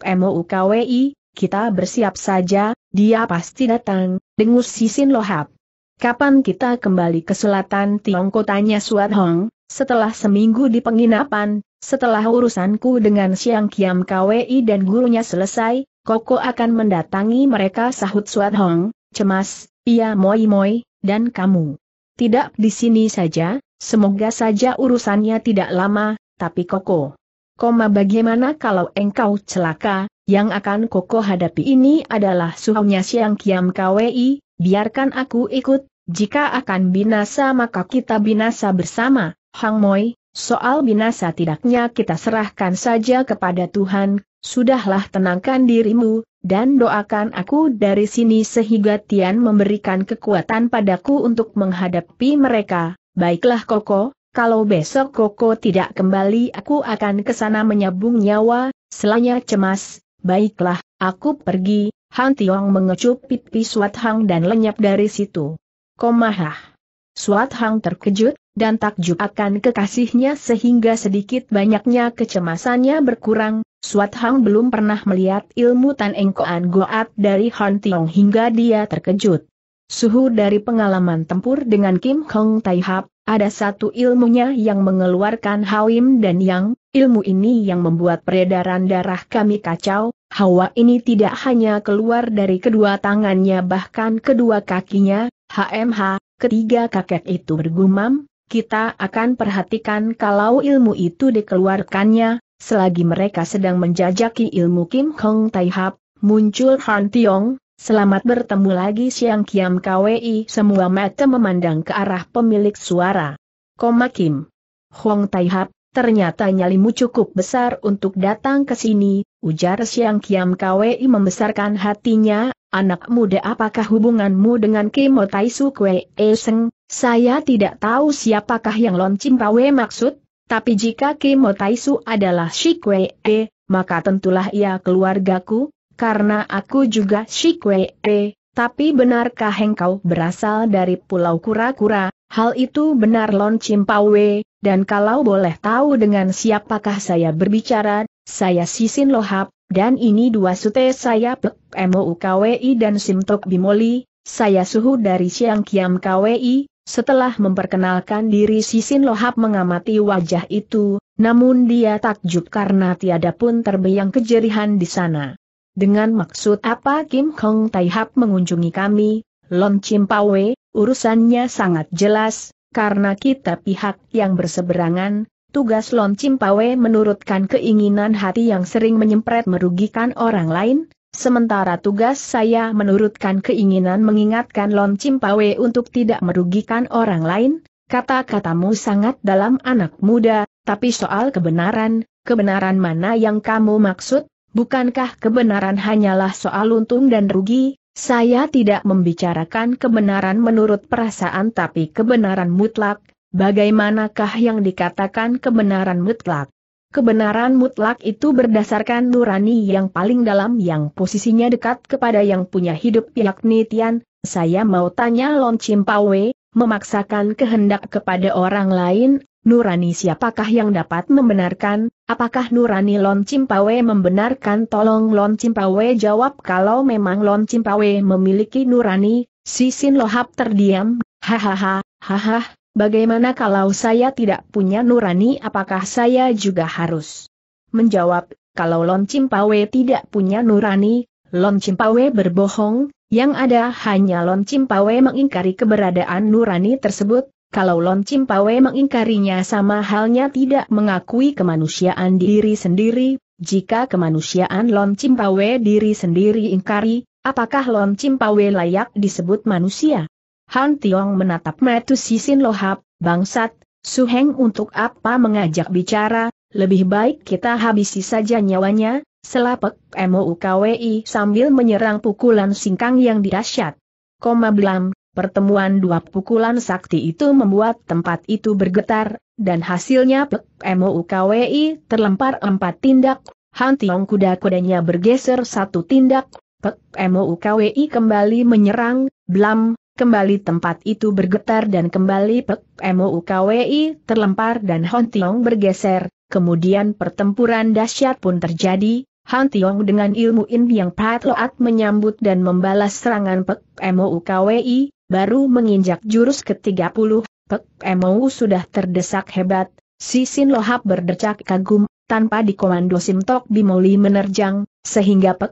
MOU KWI, kita bersiap saja, dia pasti datang, dengus Sisin Lohap. Kapan kita kembali ke selatan Tiongkok tanya Suat Hong, setelah seminggu di penginapan, setelah urusanku dengan Siang Kiam KWI dan gurunya selesai, Koko akan mendatangi mereka sahut Suat Hong, cemas, iya Moi Moi, dan kamu. Tidak di sini saja, semoga saja urusannya tidak lama, tapi Koko. Koma bagaimana kalau engkau celaka, yang akan Koko hadapi ini adalah suhunya Siang Kiam KWI, biarkan aku ikut, jika akan binasa maka kita binasa bersama, Hang Moi, soal binasa tidaknya kita serahkan saja kepada Tuhan, sudahlah tenangkan dirimu, dan doakan aku dari sini sehingga Tian memberikan kekuatan padaku untuk menghadapi mereka, baiklah Koko, kalau besok Koko tidak kembali aku akan ke sana menyambung nyawa, selanya cemas, baiklah, aku pergi, Han Tiong mengecup pipi Suat Hang dan lenyap dari situ. Komahah. Suat Hang terkejut, dan takjub akan kekasihnya sehingga sedikit banyaknya kecemasannya berkurang, Suat Hang belum pernah melihat ilmu Tan Engkoan Goat dari Han Tiong hingga dia terkejut. Suhu dari pengalaman tempur dengan Kim Hong Tai Hap, ada satu ilmunya yang mengeluarkan Hawim dan Yang, ilmu ini yang membuat peredaran darah kami kacau, hawa ini tidak hanya keluar dari kedua tangannya bahkan kedua kakinya, HMH, ketiga kakek itu bergumam, kita akan perhatikan kalau ilmu itu dikeluarkannya, selagi mereka sedang menjajaki ilmu Kim Hong Tai Hap, muncul Han Tiong, selamat bertemu lagi siang Kiam KWI semua mata memandang ke arah pemilik suara. Koma Kim. Hong Tai Hap, ternyata nyalimu cukup besar untuk datang ke sini, ujar siang Kiam KWI membesarkan hatinya, anak muda apakah hubunganmu dengan Kimo Taisu Kwe Eseng, eh, saya tidak tahu siapakah yang Lon Cimpawe maksud, tapi jika Kimo Taisu adalah Shikwe E, eh, maka tentulah ia keluargaku, karena aku juga Shikwe E, eh. tapi benarkah engkau berasal dari Pulau Kura-Kura, hal itu benar Lon Cimpawe, dan kalau boleh tahu dengan siapakah saya berbicara, saya Sisin Lohap, dan ini dua sute saya Pek Emo UKWI dan Simtok Bimoli, saya suhu dari Siang Kiam KWI, setelah memperkenalkan diri Sisin Lohap mengamati wajah itu, namun dia takjub karena tiada pun terbayang kejerihan di sana. Dengan maksud apa Kim Kong Taihap mengunjungi kami, Lon Pawe? urusannya sangat jelas, karena kita pihak yang berseberangan, Tugas loncim Cimpawe menurutkan keinginan hati yang sering menyempret merugikan orang lain, sementara tugas saya menurutkan keinginan mengingatkan loncim Cimpawe untuk tidak merugikan orang lain, kata-katamu sangat dalam anak muda, tapi soal kebenaran, kebenaran mana yang kamu maksud, bukankah kebenaran hanyalah soal untung dan rugi, saya tidak membicarakan kebenaran menurut perasaan tapi kebenaran mutlak, bagaimanakah yang dikatakan kebenaran mutlak? Kebenaran mutlak itu berdasarkan nurani yang paling dalam yang posisinya dekat kepada yang punya hidup yakni Tian. Saya mau tanya Lon Cimpawe, memaksakan kehendak kepada orang lain, nurani siapakah yang dapat membenarkan, apakah nurani Lon Cimpawe membenarkan tolong Lon Cimpawe jawab kalau memang Lon Cimpawe memiliki nurani, Sisin Lohap terdiam, hahaha, hahaha, Bagaimana kalau saya tidak punya nurani apakah saya juga harus? Menjawab, kalau Lon Cimpawe tidak punya nurani, Lon Cimpawe berbohong, yang ada hanya Lon Cimpawe mengingkari keberadaan nurani tersebut, kalau Lon Cimpawe mengingkarinya sama halnya tidak mengakui kemanusiaan diri sendiri, jika kemanusiaan Lon Cimpawe diri sendiri ingkari, apakah Lon Cimpawe layak disebut manusia? Han Tiong menatap Matu Sisin Lohap, bangsat, Suheng untuk apa mengajak bicara, lebih baik kita habisi saja nyawanya, selapek MOUKWI sambil menyerang pukulan singkang yang dirasyat. Koma belam, pertemuan dua pukulan sakti itu membuat tempat itu bergetar, dan hasilnya pek MOUKWI terlempar empat tindak, Han Tiong kuda-kudanya bergeser satu tindak, Pek MOUKWI kembali menyerang, Blam, Kembali tempat itu bergetar dan kembali Pek MOUKWI terlempar dan Hon Tiong bergeser, kemudian pertempuran dahsyat pun terjadi, Han Tiong dengan ilmu in yang Pat Loat menyambut dan membalas serangan Pek MOUKWI, baru menginjak jurus ke-30, Pek sudah terdesak hebat, si Sin Lohap berdecak kagum, tanpa dikomando Simtok Bimoli menerjang, sehingga Pek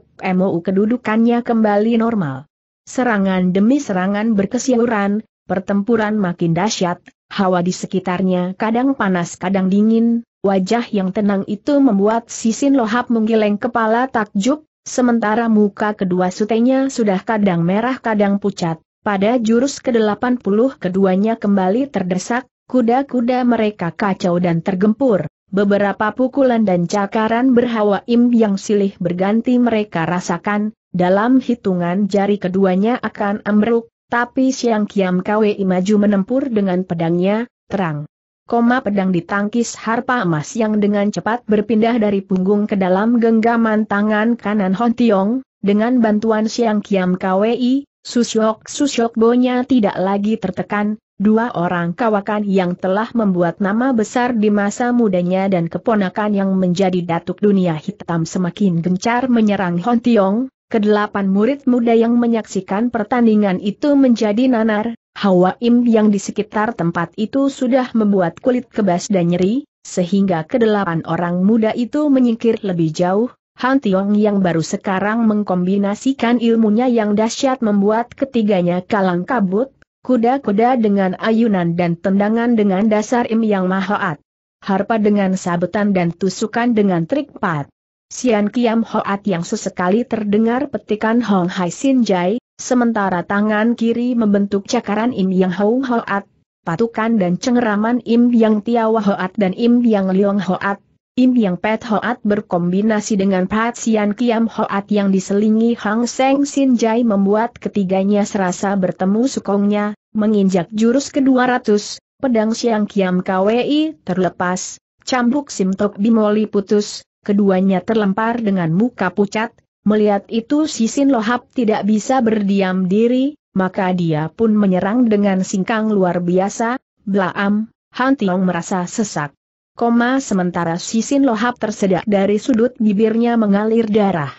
kedudukannya kembali normal. Serangan demi serangan berkesiuran, pertempuran makin dahsyat, hawa di sekitarnya kadang panas kadang dingin, wajah yang tenang itu membuat sisin lohap menggeleng kepala takjub, sementara muka kedua sutenya sudah kadang merah kadang pucat. Pada jurus ke-80 keduanya kembali terdesak, kuda-kuda mereka kacau dan tergempur. Beberapa pukulan dan cakaran berhawa im yang silih berganti mereka rasakan, dalam hitungan jari keduanya akan ambruk, tapi Siang Kiam Kwe maju menempur dengan pedangnya, terang. Koma pedang ditangkis harpa emas yang dengan cepat berpindah dari punggung ke dalam genggaman tangan kanan Hon Tiong, dengan bantuan Siang Kiam Kwi, Susyok Susyok Bonya tidak lagi tertekan, dua orang kawakan yang telah membuat nama besar di masa mudanya dan keponakan yang menjadi datuk dunia hitam semakin gencar menyerang Hon Tiong, Kedelapan murid muda yang menyaksikan pertandingan itu menjadi nanar, Hawa im yang di sekitar tempat itu sudah membuat kulit kebas dan nyeri, sehingga kedelapan orang muda itu menyingkir lebih jauh, Han Tiong yang baru sekarang mengkombinasikan ilmunya yang dahsyat membuat ketiganya kalang kabut, kuda-kuda dengan ayunan dan tendangan dengan dasar im yang mahaat. Harpa dengan sabetan dan tusukan dengan trik pat. Sian Kiam Hoat yang sesekali terdengar petikan Hong Hai Sin Jai, sementara tangan kiri membentuk cakaran Im Yang Hong Hoat, patukan dan cengeraman Im Yang Tiawa Hoat dan Im Yang Liong Hoat. Im Yang Pet Hoat berkombinasi dengan Pat Sian Kiam Hoat yang diselingi Hang Seng Sin Jai membuat ketiganya serasa bertemu sukongnya, menginjak jurus ke-200, pedang Siang Kiam KWI terlepas, cambuk Simtok Bimoli putus, keduanya terlempar dengan muka pucat, melihat itu Sisin Lohap tidak bisa berdiam diri, maka dia pun menyerang dengan singkang luar biasa, Blaam, Han Tiong merasa sesak. Koma sementara Sisin Lohap tersedak dari sudut bibirnya mengalir darah.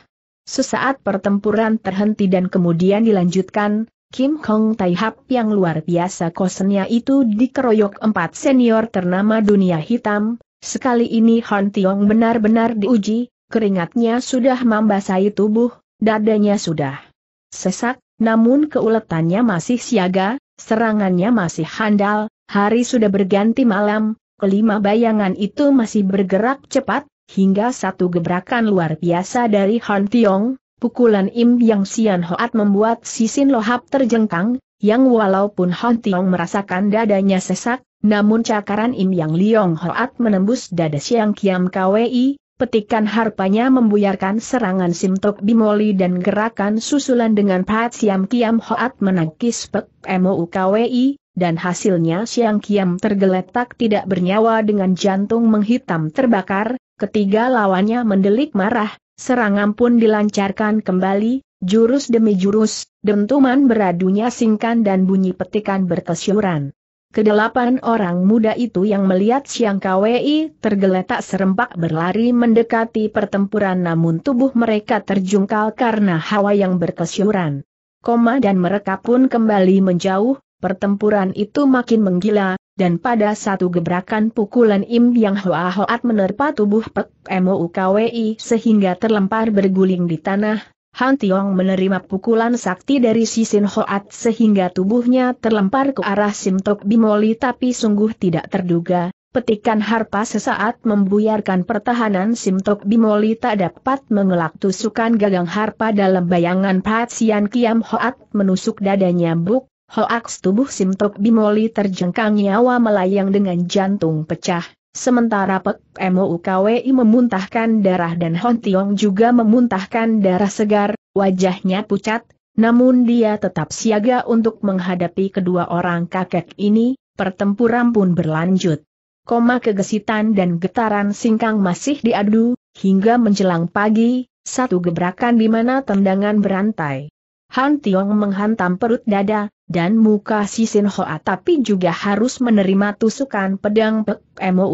Sesaat pertempuran terhenti dan kemudian dilanjutkan, Kim Kong Tai Hap yang luar biasa kosennya itu dikeroyok empat senior ternama dunia hitam, Sekali ini Han Tiong benar-benar diuji, keringatnya sudah membasahi tubuh, dadanya sudah sesak, namun keuletannya masih siaga, serangannya masih handal, hari sudah berganti malam, kelima bayangan itu masih bergerak cepat, hingga satu gebrakan luar biasa dari Han Tiong, pukulan Im Yang Sian Hoat membuat Sisin Lohap terjengkang, yang walaupun Han Tiong merasakan dadanya sesak, namun cakaran Im Yang Liong Hoat menembus dada Siang Kiam Kwei, Petikan harpanya membuyarkan serangan Simtok Bimoli dan gerakan susulan dengan Pat Siam Kiam Hoat menangkis Pek Mou Kwi, dan hasilnya Siang Kiam tergeletak tidak bernyawa dengan jantung menghitam terbakar, ketiga lawannya mendelik marah, serangan pun dilancarkan kembali, jurus demi jurus, dentuman beradunya singkan dan bunyi petikan berkesyuran. Kedelapan orang muda itu yang melihat Siang Kwei tergeletak serempak berlari mendekati pertempuran namun tubuh mereka terjungkal karena hawa yang berkesyuran. Koma dan mereka pun kembali menjauh, pertempuran itu makin menggila, dan pada satu gebrakan pukulan Im Yang Hoa Hoat menerpa tubuh Pek Mou Kwei sehingga terlempar berguling di tanah, Han Tiong menerima pukulan sakti dari Si Sin Hoat sehingga tubuhnya terlempar ke arah Sim Tok Bimoli tapi sungguh tidak terduga, Petikan harpa sesaat membuyarkan pertahanan Sim Tok Bimoli tak dapat mengelak tusukan gagang harpa dalam bayangan Pat Sian Kiam Hoat menusuk dadanya buk, hoaks tubuh Sim Tok Bimoli terjengkang nyawa melayang dengan jantung pecah, Sementara Pek memuntahkan darah dan Hon Tiong juga memuntahkan darah segar, wajahnya pucat, namun dia tetap siaga untuk menghadapi kedua orang kakek ini, pertempuran pun berlanjut. Koma kegesitan dan getaran singkang masih diadu, hingga menjelang pagi, satu gebrakan di mana tendangan berantai. Han Tiong menghantam perut dada, dan muka si Sin Hoa tapi juga harus menerima tusukan pedang Pek Emo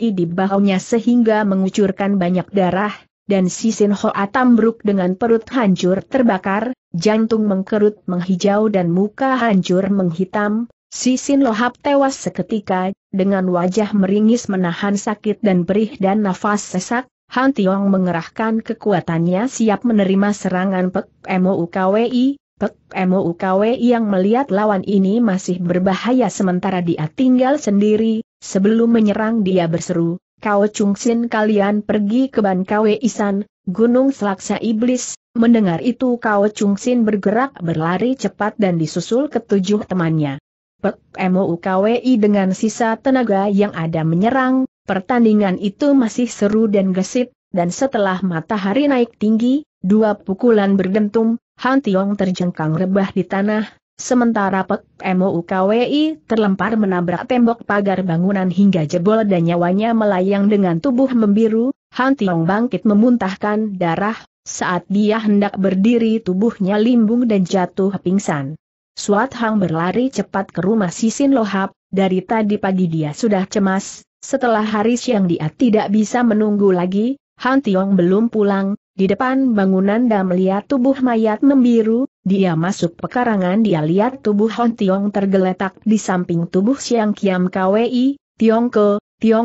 di bahunya sehingga mengucurkan banyak darah, dan si Sin Hoa tambruk dengan perut hancur terbakar, jantung mengkerut menghijau dan muka hancur menghitam, si Sin Lohap tewas seketika, dengan wajah meringis menahan sakit dan perih dan nafas sesak, Han Tiong mengerahkan kekuatannya siap menerima serangan Pek Emo UKWI, Pek Emo UKWI yang melihat lawan ini masih berbahaya sementara dia tinggal sendiri, sebelum menyerang dia berseru, Kau Chung Sin kalian pergi ke Ban Kwe Isan, Gunung Selaksa Iblis, mendengar itu Kau Chung Sin bergerak berlari cepat dan disusul ketujuh temannya. Pek Emo UKWI dengan sisa tenaga yang ada menyerang, Pertandingan itu masih seru dan gesit, dan setelah matahari naik tinggi, dua pukulan berdentum, Han Tiong terjengkang rebah di tanah, sementara Pek Emo Kwi terlempar menabrak tembok pagar bangunan hingga jebol dan nyawanya melayang dengan tubuh membiru, Han Tiong bangkit memuntahkan darah, saat dia hendak berdiri tubuhnya limbung dan jatuh pingsan. Suat Hang berlari cepat ke rumah Sisin Lohap, dari tadi pagi dia sudah cemas, setelah hari siang dia tidak bisa menunggu lagi, Han Tiong belum pulang, di depan bangunan dan melihat tubuh mayat membiru, dia masuk pekarangan dia lihat tubuh Han Tiong tergeletak di samping tubuh Siang Kiam Kwei, Tiongko,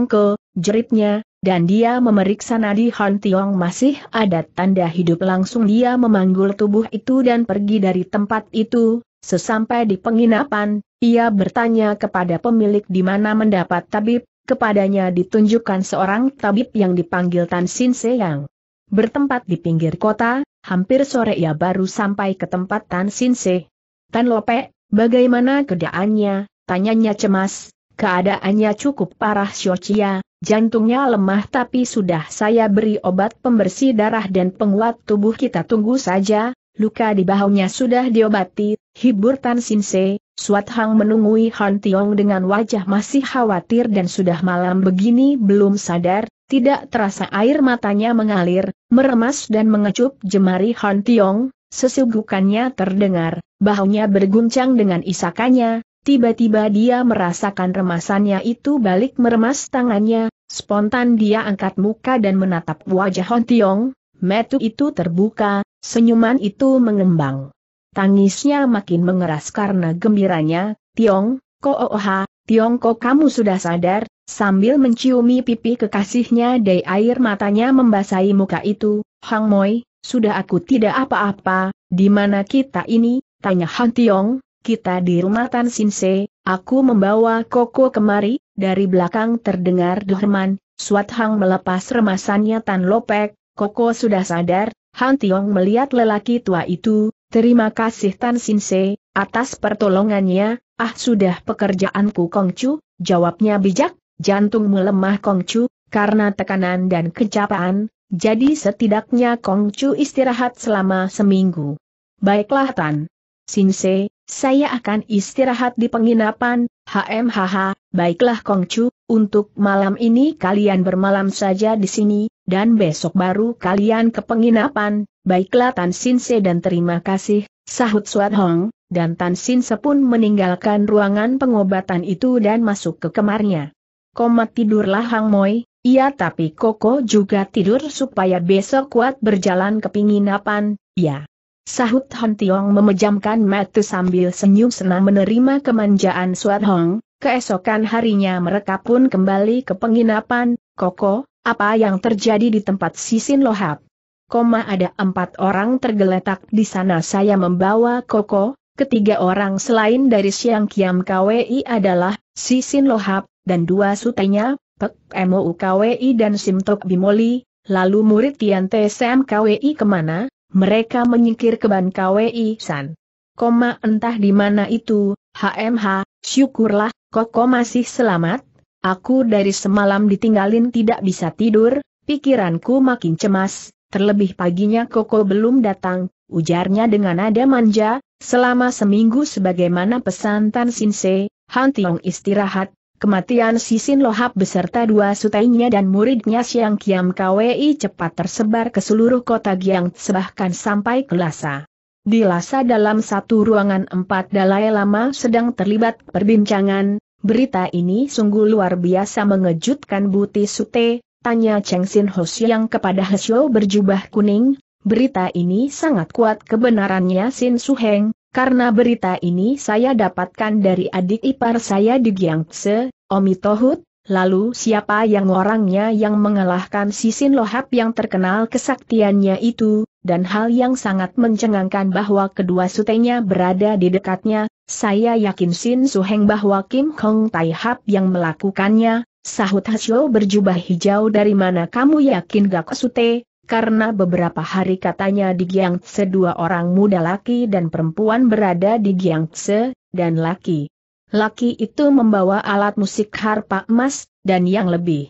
ke, jeritnya, dan dia memeriksa nadi Han Tiong masih ada tanda hidup langsung dia memanggul tubuh itu dan pergi dari tempat itu, sesampai di penginapan, ia bertanya kepada pemilik di mana mendapat tabib, Kepadanya ditunjukkan seorang tabib yang dipanggil Tan Sin Seyang. Bertempat di pinggir kota, hampir sore ia baru sampai ke tempat Tan Sin Se. Tan Lope, bagaimana keadaannya? Tanyanya cemas, keadaannya cukup parah Siocia, jantungnya lemah tapi sudah saya beri obat pembersih darah dan penguat tubuh kita tunggu saja, luka di bahunya sudah diobati, hibur Tan Sin Se, Suat Hang menungui Han Tiong dengan wajah masih khawatir dan sudah malam begini belum sadar, tidak terasa air matanya mengalir, meremas dan mengecup jemari Han Tiong, sesugukannya terdengar, bahunya berguncang dengan isakannya, tiba-tiba dia merasakan remasannya itu balik meremas tangannya, spontan dia angkat muka dan menatap wajah Han Tiong, metu itu terbuka, senyuman itu mengembang. Tangisnya makin mengeras karena gembiranya, Tiong, oh Tiong ko kamu sudah sadar, sambil menciumi pipi kekasihnya dari air matanya membasahi muka itu, Hang Moi, sudah aku tidak apa-apa, di mana kita ini, tanya Hang Tiong, kita di rumah Tan Se. aku membawa Koko kemari, dari belakang terdengar derman, Suat Hang melepas remasannya Tan Lopek, Koko sudah sadar, Hang Tiong melihat lelaki tua itu, Terima kasih Tan Sinse, atas pertolongannya, ah sudah pekerjaanku Kongcu, jawabnya bijak, jantungmu lemah Kongcu, karena tekanan dan kecapaan, jadi setidaknya Kongcu istirahat selama seminggu. Baiklah Tan. Sinse, saya akan istirahat di penginapan, HMHH, baiklah Kongcu, untuk malam ini kalian bermalam saja di sini, dan besok baru kalian ke penginapan, baiklah Tan Sin Se dan terima kasih, sahut Suat Hong, dan Tan Sin Se pun meninggalkan ruangan pengobatan itu dan masuk ke kamarnya. Komat tidurlah Hang Moi, iya tapi Koko juga tidur supaya besok kuat berjalan ke penginapan, ya. Sahut Han Tiong memejamkan mata sambil senyum senang menerima kemanjaan Suat Hong, keesokan harinya mereka pun kembali ke penginapan, Koko, apa yang terjadi di tempat Sisin Lohap. Koma ada empat orang tergeletak di sana saya membawa Koko, ketiga orang selain dari Siang Kiam KWI adalah Sisin Lohap, dan dua sutenya, Pek MOU KWI dan Simtok Bimoli, lalu murid Tian TSM KWI kemana, mereka menyingkir ke ban KWI San. Koma entah di mana itu, HMH, syukurlah, Koko masih selamat, Aku dari semalam ditinggalin tidak bisa tidur, pikiranku makin cemas, terlebih paginya Koko belum datang, ujarnya dengan nada manja, selama seminggu sebagaimana pesan Tan Sinse, Han Tiong istirahat, kematian Sisin Lohap beserta dua sutainya dan muridnya Siang Kiam Kwi cepat tersebar ke seluruh kota Giang sebahkan sampai ke Lhasa. Di Lhasa dalam satu ruangan empat dalai lama sedang terlibat perbincangan, Berita ini sungguh luar biasa mengejutkan Buti Sute, tanya Cheng Sin Ho yang kepada Hesyo berjubah kuning, berita ini sangat kuat kebenarannya Sin Heng, karena berita ini saya dapatkan dari adik ipar saya di Giangse, Omi Tohut, lalu siapa yang orangnya yang mengalahkan si Sin Lohap yang terkenal kesaktiannya itu, dan hal yang sangat mencengangkan bahwa kedua sutenya berada di dekatnya, saya yakin Sin Suheng bahwa Kim Kong Tai Hap yang melakukannya, sahut Hasyo berjubah hijau dari mana kamu yakin Gak kesute? karena beberapa hari katanya di Tse dua orang muda laki dan perempuan berada di Giang Tse, dan laki. Laki itu membawa alat musik harpa emas, dan yang lebih.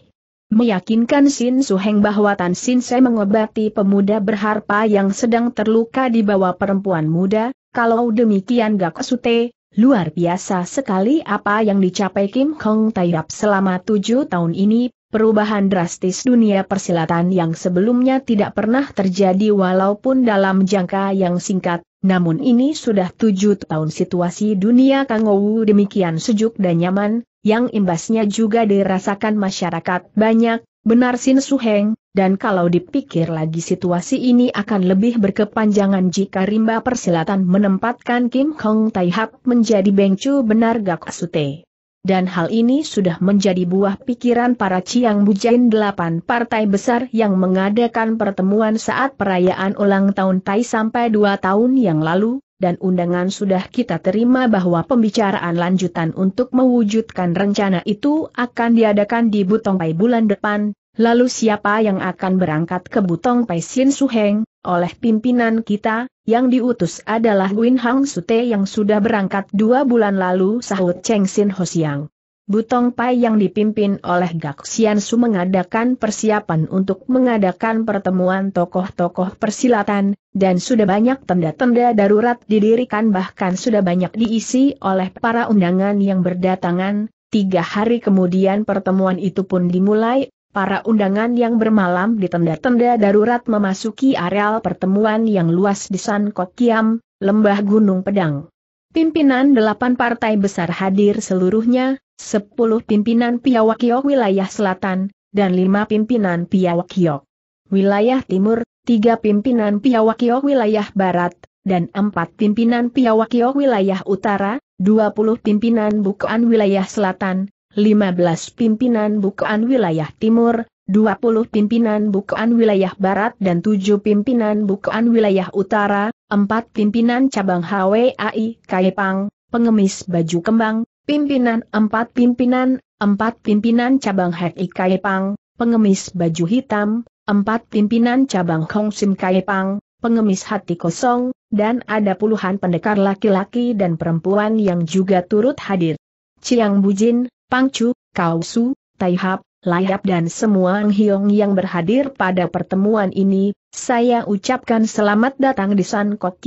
Meyakinkan Sin Suheng bahwa Tan Sin Se mengobati pemuda berharpa yang sedang terluka di bawah perempuan muda, kalau demikian Gak Sute, luar biasa sekali apa yang dicapai Kim Hong Taiyap selama tujuh tahun ini, perubahan drastis dunia persilatan yang sebelumnya tidak pernah terjadi walaupun dalam jangka yang singkat, namun ini sudah tujuh tahun situasi dunia Kangowu demikian sejuk dan nyaman, yang imbasnya juga dirasakan masyarakat banyak, Benar Sin Suheng, dan kalau dipikir lagi situasi ini akan lebih berkepanjangan jika rimba persilatan menempatkan Kim Hong Taihap menjadi bengcu benar Gak Asute. Dan hal ini sudah menjadi buah pikiran para Ciang Bujain delapan partai besar yang mengadakan pertemuan saat perayaan ulang tahun Tai sampai dua tahun yang lalu, dan undangan sudah kita terima bahwa pembicaraan lanjutan untuk mewujudkan rencana itu akan diadakan di Butongpai bulan depan, lalu siapa yang akan berangkat ke Butongpai Sin Suheng, oleh pimpinan kita, yang diutus adalah Win Hang Sute yang sudah berangkat dua bulan lalu sahut Cheng Sin Hosiang. Butong Pai yang dipimpin oleh Gak Su mengadakan persiapan untuk mengadakan pertemuan tokoh-tokoh persilatan, dan sudah banyak tenda-tenda darurat didirikan bahkan sudah banyak diisi oleh para undangan yang berdatangan, tiga hari kemudian pertemuan itu pun dimulai, para undangan yang bermalam di tenda-tenda darurat memasuki areal pertemuan yang luas di San Kokiam, Lembah Gunung Pedang. Pimpinan delapan partai besar hadir seluruhnya, sepuluh pimpinan Piawakiok wilayah selatan, dan lima pimpinan Piawakiok wilayah timur, tiga pimpinan Piawakiok wilayah barat, dan empat pimpinan Piawakiok wilayah utara, dua puluh pimpinan Bukuan wilayah selatan, lima belas pimpinan Bukuan wilayah timur, 20 pimpinan bukaan wilayah barat dan 7 pimpinan bukaan wilayah utara, 4 pimpinan cabang HWAI Kaipang, pengemis baju kembang, pimpinan 4 pimpinan, 4 pimpinan cabang HI Kaipang, pengemis baju hitam, 4 pimpinan cabang Hong Sim Kaipang, pengemis hati kosong, dan ada puluhan pendekar laki-laki dan perempuan yang juga turut hadir. Ciang Bujin, Pangcu, Kausu, Taihap, Layap dan semua Ang Hiong yang berhadir pada pertemuan ini, saya ucapkan selamat datang di San Kok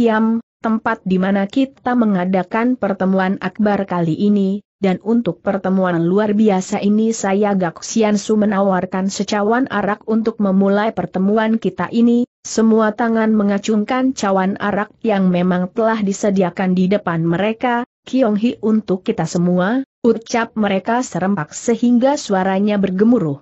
tempat di mana kita mengadakan pertemuan akbar kali ini, dan untuk pertemuan luar biasa ini saya Gak Sian Su menawarkan secawan arak untuk memulai pertemuan kita ini, semua tangan mengacungkan cawan arak yang memang telah disediakan di depan mereka, Kiong Hi untuk kita semua, Ucap mereka serempak sehingga suaranya bergemuruh.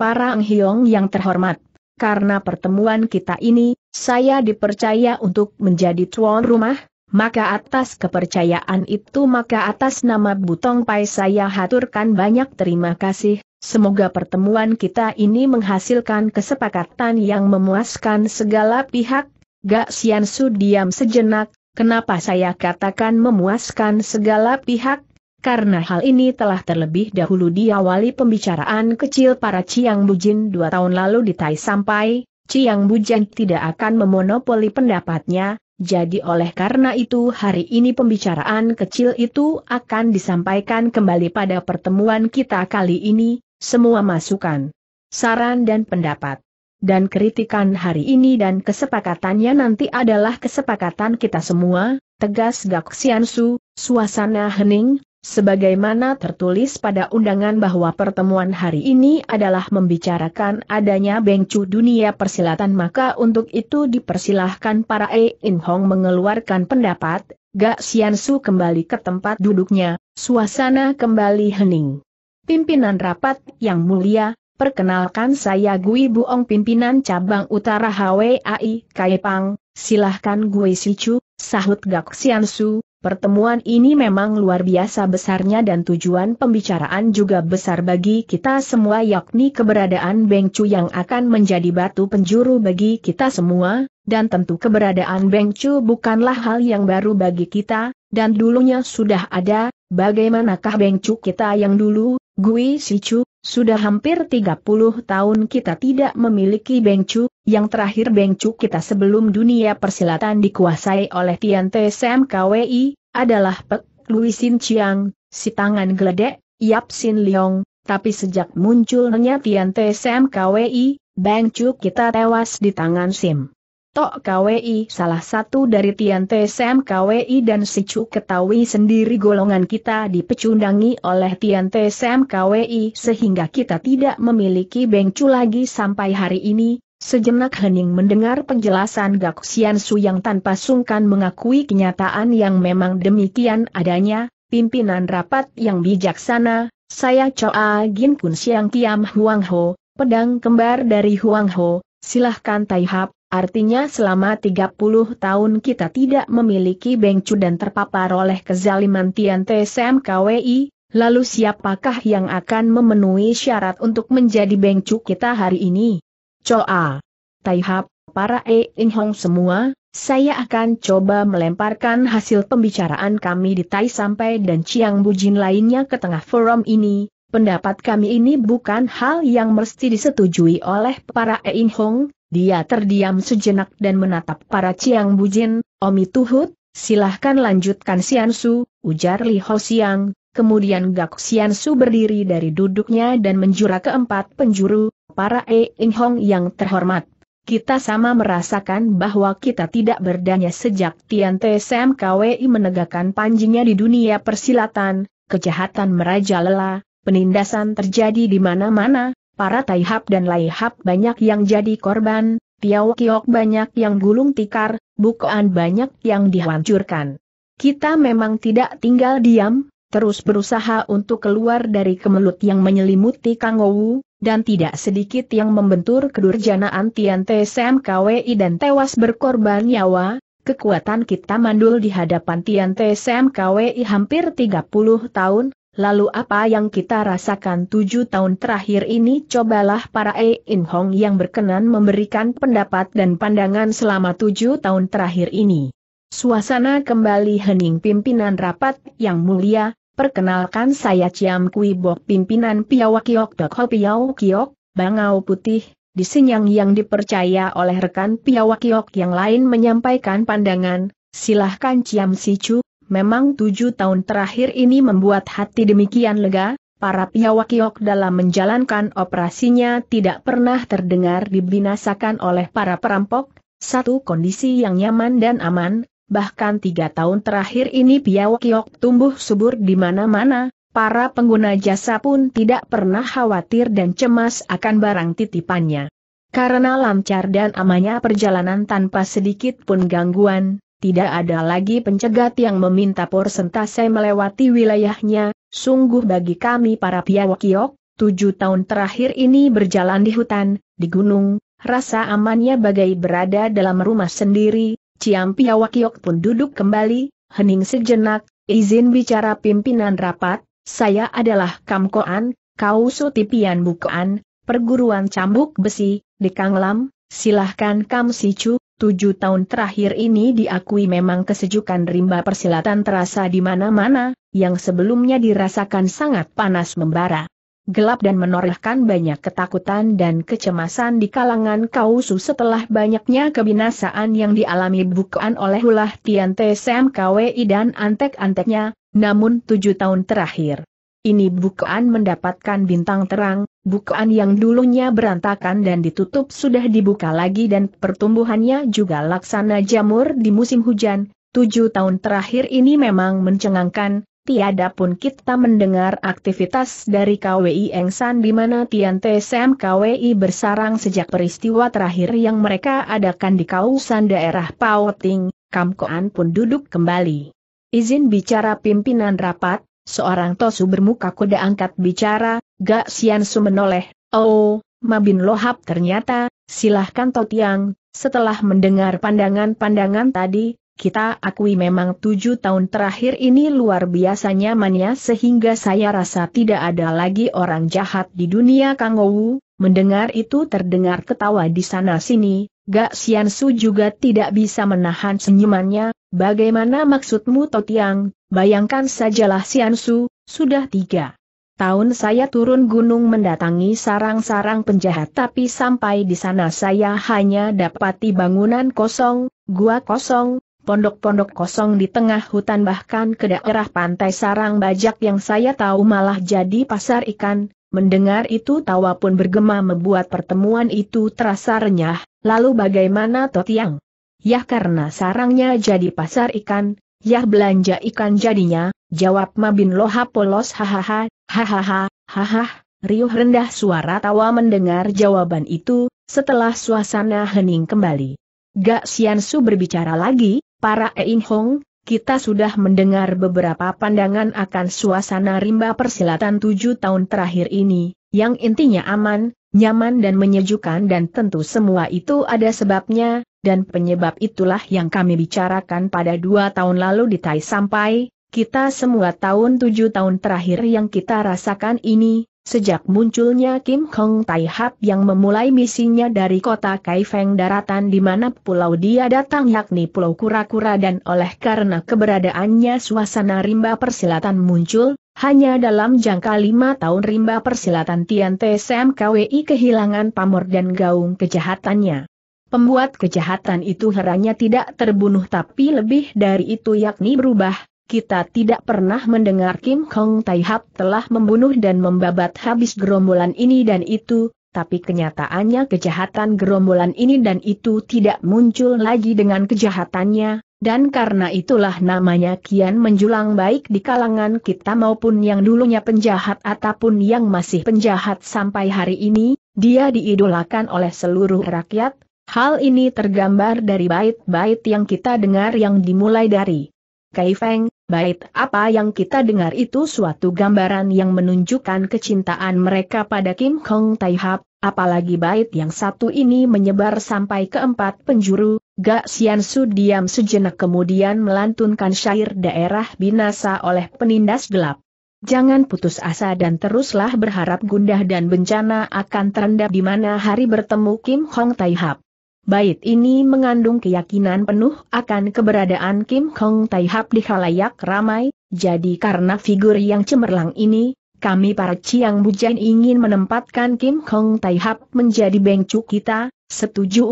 Para anghyong yang terhormat, karena pertemuan kita ini, saya dipercaya untuk menjadi tuan rumah, maka atas kepercayaan itu maka atas nama Butong Pai saya haturkan banyak terima kasih, semoga pertemuan kita ini menghasilkan kesepakatan yang memuaskan segala pihak, Gak Sian Su diam sejenak, kenapa saya katakan memuaskan segala pihak, karena hal ini telah terlebih dahulu diawali pembicaraan kecil para Ciang Bujin dua tahun lalu di Tai Sampai, Ciang Bujin tidak akan memonopoli pendapatnya, jadi oleh karena itu hari ini pembicaraan kecil itu akan disampaikan kembali pada pertemuan kita kali ini, semua masukan, saran dan pendapat. Dan kritikan hari ini dan kesepakatannya nanti adalah kesepakatan kita semua, tegas Gak Xiansu, suasana hening, sebagaimana tertulis pada undangan bahwa pertemuan hari ini adalah membicarakan adanya bengcu dunia persilatan maka untuk itu dipersilahkan para E In Hong mengeluarkan pendapat, Gak Sian Su kembali ke tempat duduknya, suasana kembali hening. Pimpinan rapat yang mulia, perkenalkan saya Gui Buong pimpinan cabang utara HWAI Kaipang, silahkan Gui Sicu, sahut Gak Sian Su, Pertemuan ini memang luar biasa besarnya dan tujuan pembicaraan juga besar bagi kita semua yakni keberadaan Beng Chu yang akan menjadi batu penjuru bagi kita semua, dan tentu keberadaan Beng Chu bukanlah hal yang baru bagi kita, dan dulunya sudah ada, bagaimanakah Beng Chu kita yang dulu, Gui Sichu, sudah hampir 30 tahun kita tidak memiliki Bengcu, yang terakhir Bengcu kita sebelum dunia persilatan dikuasai oleh Tian Tsem KWI, adalah Pek Luisin Chiang, si tangan geledek, Yap Sin Leong, tapi sejak munculnya Tian Tsem KWI, Bengcu kita tewas di tangan Sim. Tok KWI salah satu dari Tian TSM KWI dan Sicu ketahui sendiri golongan kita dipecundangi oleh Tian TSM KWI sehingga kita tidak memiliki bengcu lagi sampai hari ini. Sejenak hening mendengar penjelasan Gak Xian Su yang tanpa sungkan mengakui kenyataan yang memang demikian adanya, pimpinan rapat yang bijaksana, saya coa Gin Kun Siang Kiam Huang Ho, pedang kembar dari Huang Ho, silahkan Tai Artinya selama 30 tahun kita tidak memiliki bengcu dan terpapar oleh kezaliman Tian TSMKWI, lalu siapakah yang akan memenuhi syarat untuk menjadi bengcu kita hari ini? Coa. Taihap, para E Inhong semua, saya akan coba melemparkan hasil pembicaraan kami di Tai Sampai dan Chiang Bujin lainnya ke tengah forum ini. Pendapat kami ini bukan hal yang mesti disetujui oleh para E Inhong, dia terdiam sejenak dan menatap para Ciang Bujin, Omi Tuhut, silahkan lanjutkan Siansu, Su, ujar Li Ho Siang, kemudian Gak Sian Su berdiri dari duduknya dan menjura keempat penjuru, para E Ing Hong yang terhormat. Kita sama merasakan bahwa kita tidak berdaya sejak Tian Te Sam KWI menegakkan panjinya di dunia persilatan, kejahatan merajalela, penindasan terjadi di mana-mana, Para Taihap dan Laihap banyak yang jadi korban, Piao Kiok banyak yang gulung tikar, bukaan banyak yang dihancurkan. Kita memang tidak tinggal diam, terus berusaha untuk keluar dari kemelut yang menyelimuti Kang Kangowu, dan tidak sedikit yang membentur kedurjanaan Tian TSM KWI dan tewas berkorban nyawa, kekuatan kita mandul di hadapan Tian TSM KWI hampir 30 tahun, Lalu apa yang kita rasakan tujuh tahun terakhir ini cobalah para E. In Hong yang berkenan memberikan pendapat dan pandangan selama tujuh tahun terakhir ini. Suasana kembali hening pimpinan rapat yang mulia, perkenalkan saya Ciam Kui Bok pimpinan Piawa Kiok Dok Piau Kiok, Bangau Putih, di yang dipercaya oleh rekan Piawa Kiok yang lain menyampaikan pandangan, silahkan Ciam Sicu, Memang tujuh tahun terakhir ini membuat hati demikian lega, para pihak dalam menjalankan operasinya tidak pernah terdengar dibinasakan oleh para perampok, satu kondisi yang nyaman dan aman, bahkan tiga tahun terakhir ini pihak tumbuh subur di mana-mana, para pengguna jasa pun tidak pernah khawatir dan cemas akan barang titipannya. Karena lancar dan amannya perjalanan tanpa sedikit pun gangguan, tidak ada lagi pencegat yang meminta persentase melewati wilayahnya, sungguh bagi kami para piawakiok, tujuh tahun terakhir ini berjalan di hutan, di gunung, rasa amannya bagai berada dalam rumah sendiri, Ciam Piawakiok pun duduk kembali, hening sejenak, izin bicara pimpinan rapat, saya adalah Kamkoan, kau Sutipian Bukoan, perguruan cambuk besi, di Kanglam, silahkan Kam Sicu, Tujuh tahun terakhir ini diakui memang kesejukan rimba persilatan terasa di mana-mana, yang sebelumnya dirasakan sangat panas membara. Gelap dan menorehkan banyak ketakutan dan kecemasan di kalangan kausu setelah banyaknya kebinasaan yang dialami bukan oleh ulah Tian TSM KWI dan antek-anteknya, namun tujuh tahun terakhir. Ini bukan mendapatkan bintang terang, Bukaan yang dulunya berantakan dan ditutup sudah dibuka lagi dan pertumbuhannya juga laksana jamur di musim hujan, tujuh tahun terakhir ini memang mencengangkan, tiada pun kita mendengar aktivitas dari KWI Engsan di mana Tian TSM KWI bersarang sejak peristiwa terakhir yang mereka adakan di kawasan daerah Pauting, Kamkoan pun duduk kembali. Izin bicara pimpinan rapat, Seorang Tosu bermuka kuda angkat bicara, Gak Sian Su menoleh, oh, Mabin Lohap ternyata, silahkan Totiang, setelah mendengar pandangan-pandangan tadi, kita akui memang tujuh tahun terakhir ini luar biasa nyamannya ya, sehingga saya rasa tidak ada lagi orang jahat di dunia Kangowu, mendengar itu terdengar ketawa di sana-sini, Gak Sian Su juga tidak bisa menahan senyumannya, bagaimana maksudmu Totiang, Bayangkan sajalah Siansu, sudah tiga tahun saya turun gunung mendatangi sarang-sarang penjahat tapi sampai di sana saya hanya dapati bangunan kosong, gua kosong, pondok-pondok kosong di tengah hutan bahkan ke daerah pantai sarang bajak yang saya tahu malah jadi pasar ikan. Mendengar itu tawa pun bergema membuat pertemuan itu terasa renyah, lalu bagaimana Totiang? Yah karena sarangnya jadi pasar ikan, Yah belanja ikan jadinya, jawab Mabin Loha polos hahaha, hahaha, hahah, riuh rendah suara tawa mendengar jawaban itu, setelah suasana hening kembali. Gak Sian Su berbicara lagi, para Ein Hong, kita sudah mendengar beberapa pandangan akan suasana rimba persilatan tujuh tahun terakhir ini, yang intinya aman, nyaman dan menyejukkan dan tentu semua itu ada sebabnya, dan penyebab itulah yang kami bicarakan pada dua tahun lalu di Tai Sampai, kita semua tahun tujuh tahun terakhir yang kita rasakan ini, Sejak munculnya Kim Hong Tai Hap yang memulai misinya dari kota Kaifeng daratan di mana pulau dia datang yakni pulau kura-kura dan oleh karena keberadaannya suasana rimba persilatan muncul, hanya dalam jangka lima tahun rimba persilatan Tian Tsem KWI kehilangan pamor dan gaung kejahatannya. Pembuat kejahatan itu heranya tidak terbunuh tapi lebih dari itu yakni berubah, kita tidak pernah mendengar Kim Kong Tai Hap telah membunuh dan membabat habis gerombolan ini dan itu, tapi kenyataannya kejahatan gerombolan ini dan itu tidak muncul lagi dengan kejahatannya, dan karena itulah namanya kian menjulang baik di kalangan kita maupun yang dulunya penjahat ataupun yang masih penjahat sampai hari ini, dia diidolakan oleh seluruh rakyat, hal ini tergambar dari bait-bait yang kita dengar yang dimulai dari Kai Feng, bait apa yang kita dengar itu suatu gambaran yang menunjukkan kecintaan mereka pada Kim Kong Taihap, apalagi bait yang satu ini menyebar sampai ke empat penjuru, Gak su diam sejenak kemudian melantunkan syair daerah binasa oleh penindas gelap. Jangan putus asa dan teruslah berharap gundah dan bencana akan terendam di mana hari bertemu Kim Hong Tai Hap. Bait ini mengandung keyakinan penuh akan keberadaan Kim Hong Tai Hap di halayak ramai, jadi karena figur yang cemerlang ini, kami para Chiang Bujan ingin menempatkan Kim Hong Tai Hap menjadi bengcu kita, setuju,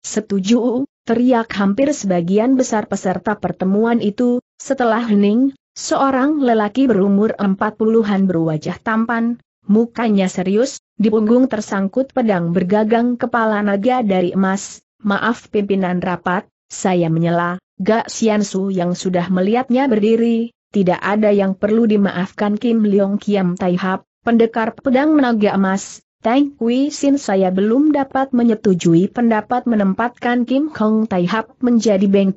setuju, teriak hampir sebagian besar peserta pertemuan itu, setelah hening, seorang lelaki berumur empat puluhan berwajah tampan, mukanya serius, di punggung tersangkut pedang bergagang kepala naga dari emas, maaf pimpinan rapat, saya menyela, Gak siansu yang sudah melihatnya berdiri, tidak ada yang perlu dimaafkan Kim Leong Kiam Taihap, pendekar pedang naga emas, Tang Kui Sin saya belum dapat menyetujui pendapat menempatkan Kim Kong Tai Hap menjadi Beng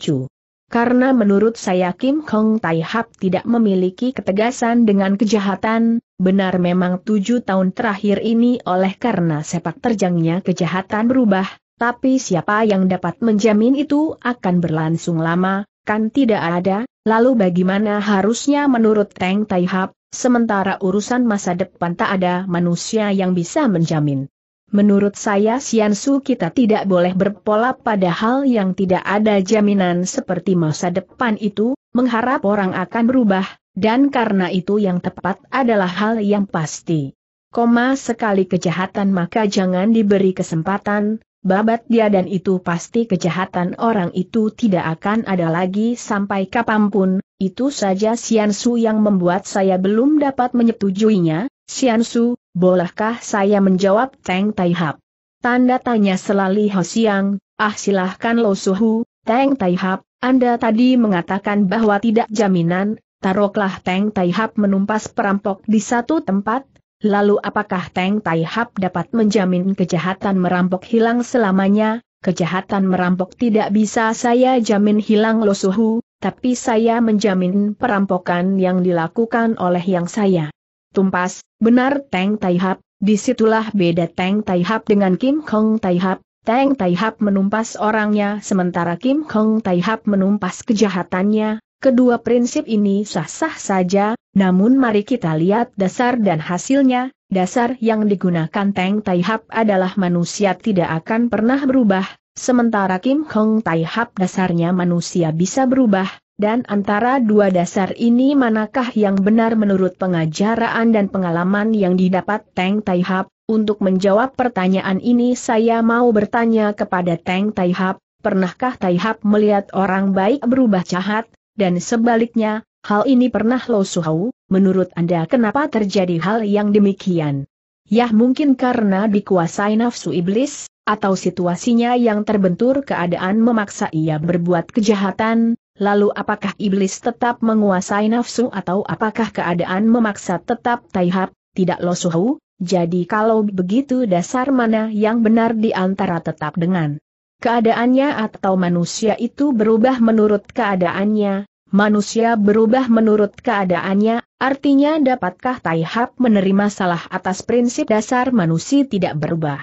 Karena menurut saya Kim Kong Tai Hap tidak memiliki ketegasan dengan kejahatan, benar memang tujuh tahun terakhir ini oleh karena sepak terjangnya kejahatan berubah, tapi siapa yang dapat menjamin itu akan berlangsung lama, kan tidak ada, Lalu bagaimana harusnya menurut Teng Tai sementara urusan masa depan tak ada manusia yang bisa menjamin. Menurut saya Su kita tidak boleh berpola pada hal yang tidak ada jaminan seperti masa depan itu, mengharap orang akan berubah, dan karena itu yang tepat adalah hal yang pasti. Koma sekali kejahatan maka jangan diberi kesempatan, babat dia dan itu pasti kejahatan orang itu tidak akan ada lagi sampai kapanpun, itu saja Sian Su yang membuat saya belum dapat menyetujuinya, Sian Su, bolehkah saya menjawab Teng Tai Hap? Tanda tanya selali Ho Siang, ah silahkan Lo Suhu, Teng Tai Hap, Anda tadi mengatakan bahwa tidak jaminan, taruhlah Teng Tai Hap menumpas perampok di satu tempat, Lalu apakah Teng Tai Hap dapat menjamin kejahatan merampok hilang selamanya? Kejahatan merampok tidak bisa saya jamin hilang suhu, tapi saya menjamin perampokan yang dilakukan oleh yang saya. Tumpas, benar Teng Tai Hap, disitulah beda Teng Tai Hap dengan Kim Kong Tai Hap. Teng Tai Hap menumpas orangnya sementara Kim Kong Tai Hap menumpas kejahatannya, Kedua prinsip ini sah-sah saja, namun mari kita lihat dasar dan hasilnya, dasar yang digunakan Teng Tai Hap adalah manusia tidak akan pernah berubah, sementara Kim Hong Tai Hap dasarnya manusia bisa berubah, dan antara dua dasar ini manakah yang benar menurut pengajaran dan pengalaman yang didapat Teng Tai Hap? Untuk menjawab pertanyaan ini saya mau bertanya kepada Teng Tai Hap, pernahkah Tai Hap melihat orang baik berubah jahat, dan sebaliknya, hal ini pernah Lo Suhau, menurut Anda kenapa terjadi hal yang demikian? Yah mungkin karena dikuasai nafsu iblis, atau situasinya yang terbentur keadaan memaksa ia berbuat kejahatan, lalu apakah iblis tetap menguasai nafsu atau apakah keadaan memaksa tetap taihab, tidak Lo Suhau? Jadi kalau begitu dasar mana yang benar di antara tetap dengan Keadaannya atau manusia itu berubah menurut keadaannya, manusia berubah menurut keadaannya, artinya dapatkah Taihap menerima salah atas prinsip dasar manusia tidak berubah?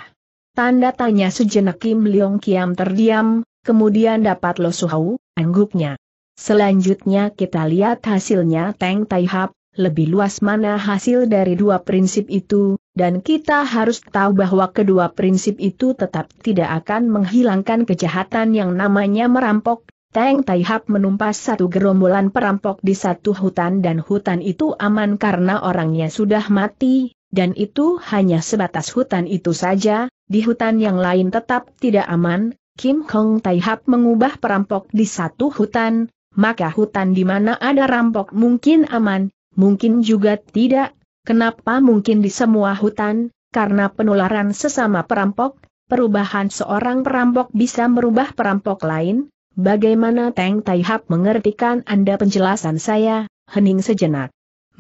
Tanda tanya sejenak Kim Leong Kiam terdiam, kemudian dapat Lo Suhau, angguknya. Selanjutnya kita lihat hasilnya Teng Taihap, lebih luas mana hasil dari dua prinsip itu, dan kita harus tahu bahwa kedua prinsip itu tetap tidak akan menghilangkan kejahatan yang namanya merampok. Tang Taihap menumpas satu gerombolan perampok di satu hutan dan hutan itu aman karena orangnya sudah mati, dan itu hanya sebatas hutan itu saja, di hutan yang lain tetap tidak aman, Kim Kong Taihap mengubah perampok di satu hutan, maka hutan di mana ada rampok mungkin aman, mungkin juga tidak, kenapa mungkin di semua hutan, karena penularan sesama perampok, perubahan seorang perampok bisa merubah perampok lain, bagaimana Teng Tai Hap mengertikan Anda penjelasan saya, hening sejenak.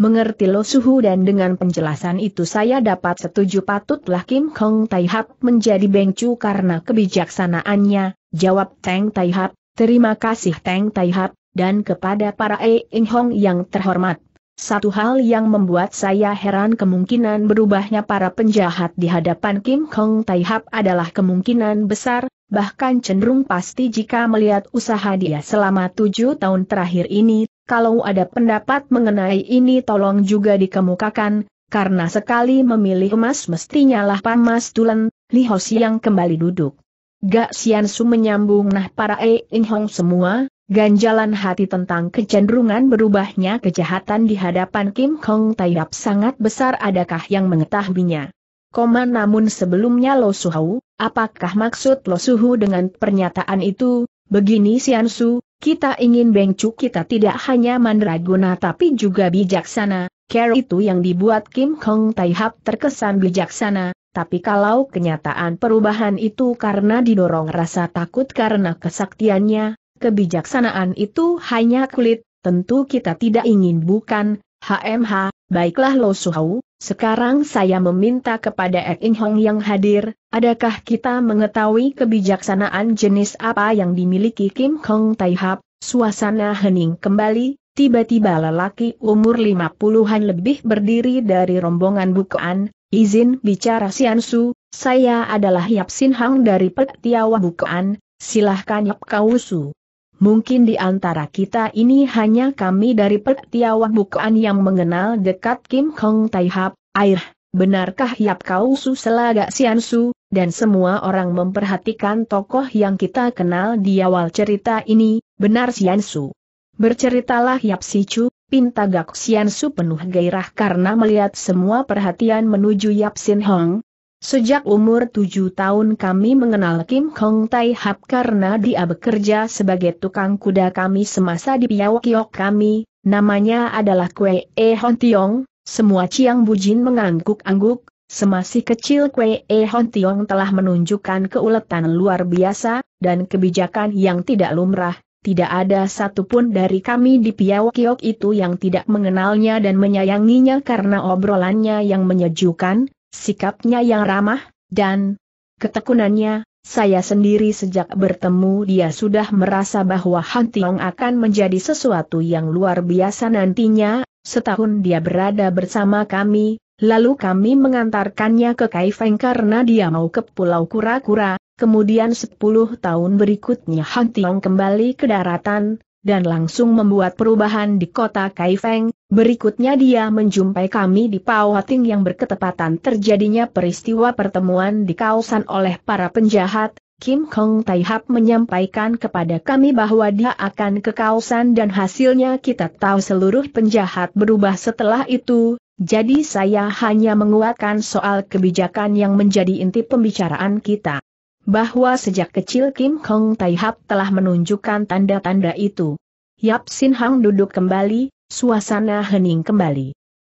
Mengerti lo suhu dan dengan penjelasan itu saya dapat setuju patutlah Kim Kong Tai menjadi bengcu karena kebijaksanaannya, jawab Teng Tai terima kasih Teng Tai dan kepada para E Ing Hong yang terhormat. Satu hal yang membuat saya heran kemungkinan berubahnya para penjahat di hadapan Kim Kong Taihap adalah kemungkinan besar, bahkan cenderung pasti jika melihat usaha dia selama tujuh tahun terakhir ini, kalau ada pendapat mengenai ini tolong juga dikemukakan, karena sekali memilih emas mestinya lah pamas tulen, Li Ho Yang kembali duduk. Gak Sian Su menyambung nah para E In Hong semua, Ganjalan hati tentang kecenderungan berubahnya kejahatan di hadapan Kim Kong Taihap sangat besar adakah yang mengetahuinya. Koma namun sebelumnya Lo Suhu, apakah maksud Lo Suhu dengan pernyataan itu, begini Sian Su, kita ingin Cu kita tidak hanya mandraguna tapi juga bijaksana, care itu yang dibuat Kim Kong Taihap terkesan bijaksana, tapi kalau kenyataan perubahan itu karena didorong rasa takut karena kesaktiannya, Kebijaksanaan itu hanya kulit, tentu kita tidak ingin bukan, HMH, baiklah Lo Suhau, sekarang saya meminta kepada Ek Ing Hong yang hadir, adakah kita mengetahui kebijaksanaan jenis apa yang dimiliki Kim Hong Tai Suasana hening kembali, tiba-tiba lelaki umur 50-an lebih berdiri dari rombongan bukaan, izin bicara Siansu, Ansu. saya adalah Yap Sin Hang dari Petiawa Bukaan, silahkan Yap Kausu. Mungkin di antara kita ini hanya kami dari Petiawang Bukaan yang mengenal dekat Kim Hong Tai Hap, air, benarkah Yap Kau Su Selaga Sian Su, dan semua orang memperhatikan tokoh yang kita kenal di awal cerita ini, benar Sian Su. Berceritalah Yap Si Chu, Pintagak Sian Su penuh gairah karena melihat semua perhatian menuju Yap Sin Hong, Sejak umur tujuh tahun kami mengenal Kim Kong Tai Hap karena dia bekerja sebagai tukang kuda kami semasa di Piawakiok kami, namanya adalah Kwe E Hon Tiong, semua Ciang Bujin mengangguk-angguk, semasih kecil Kwe E Hon Tiong telah menunjukkan keuletan luar biasa, dan kebijakan yang tidak lumrah, tidak ada satupun dari kami di Piawakiok itu yang tidak mengenalnya dan menyayanginya karena obrolannya yang menyejukkan, sikapnya yang ramah, dan ketekunannya, saya sendiri sejak bertemu dia sudah merasa bahwa Han Tiong akan menjadi sesuatu yang luar biasa nantinya, setahun dia berada bersama kami, lalu kami mengantarkannya ke Kaifeng karena dia mau ke Pulau Kura-Kura, kemudian 10 tahun berikutnya Han Tiong kembali ke daratan, dan langsung membuat perubahan di kota Kaifeng, berikutnya dia menjumpai kami di Pawating yang berketepatan terjadinya peristiwa pertemuan di kawasan oleh para penjahat, Kim Kong Taihap menyampaikan kepada kami bahwa dia akan ke kawasan dan hasilnya kita tahu seluruh penjahat berubah setelah itu, jadi saya hanya menguatkan soal kebijakan yang menjadi inti pembicaraan kita bahwa sejak kecil Kim Kong Tai Hap telah menunjukkan tanda-tanda itu. Yap Sin Hang duduk kembali, suasana hening kembali.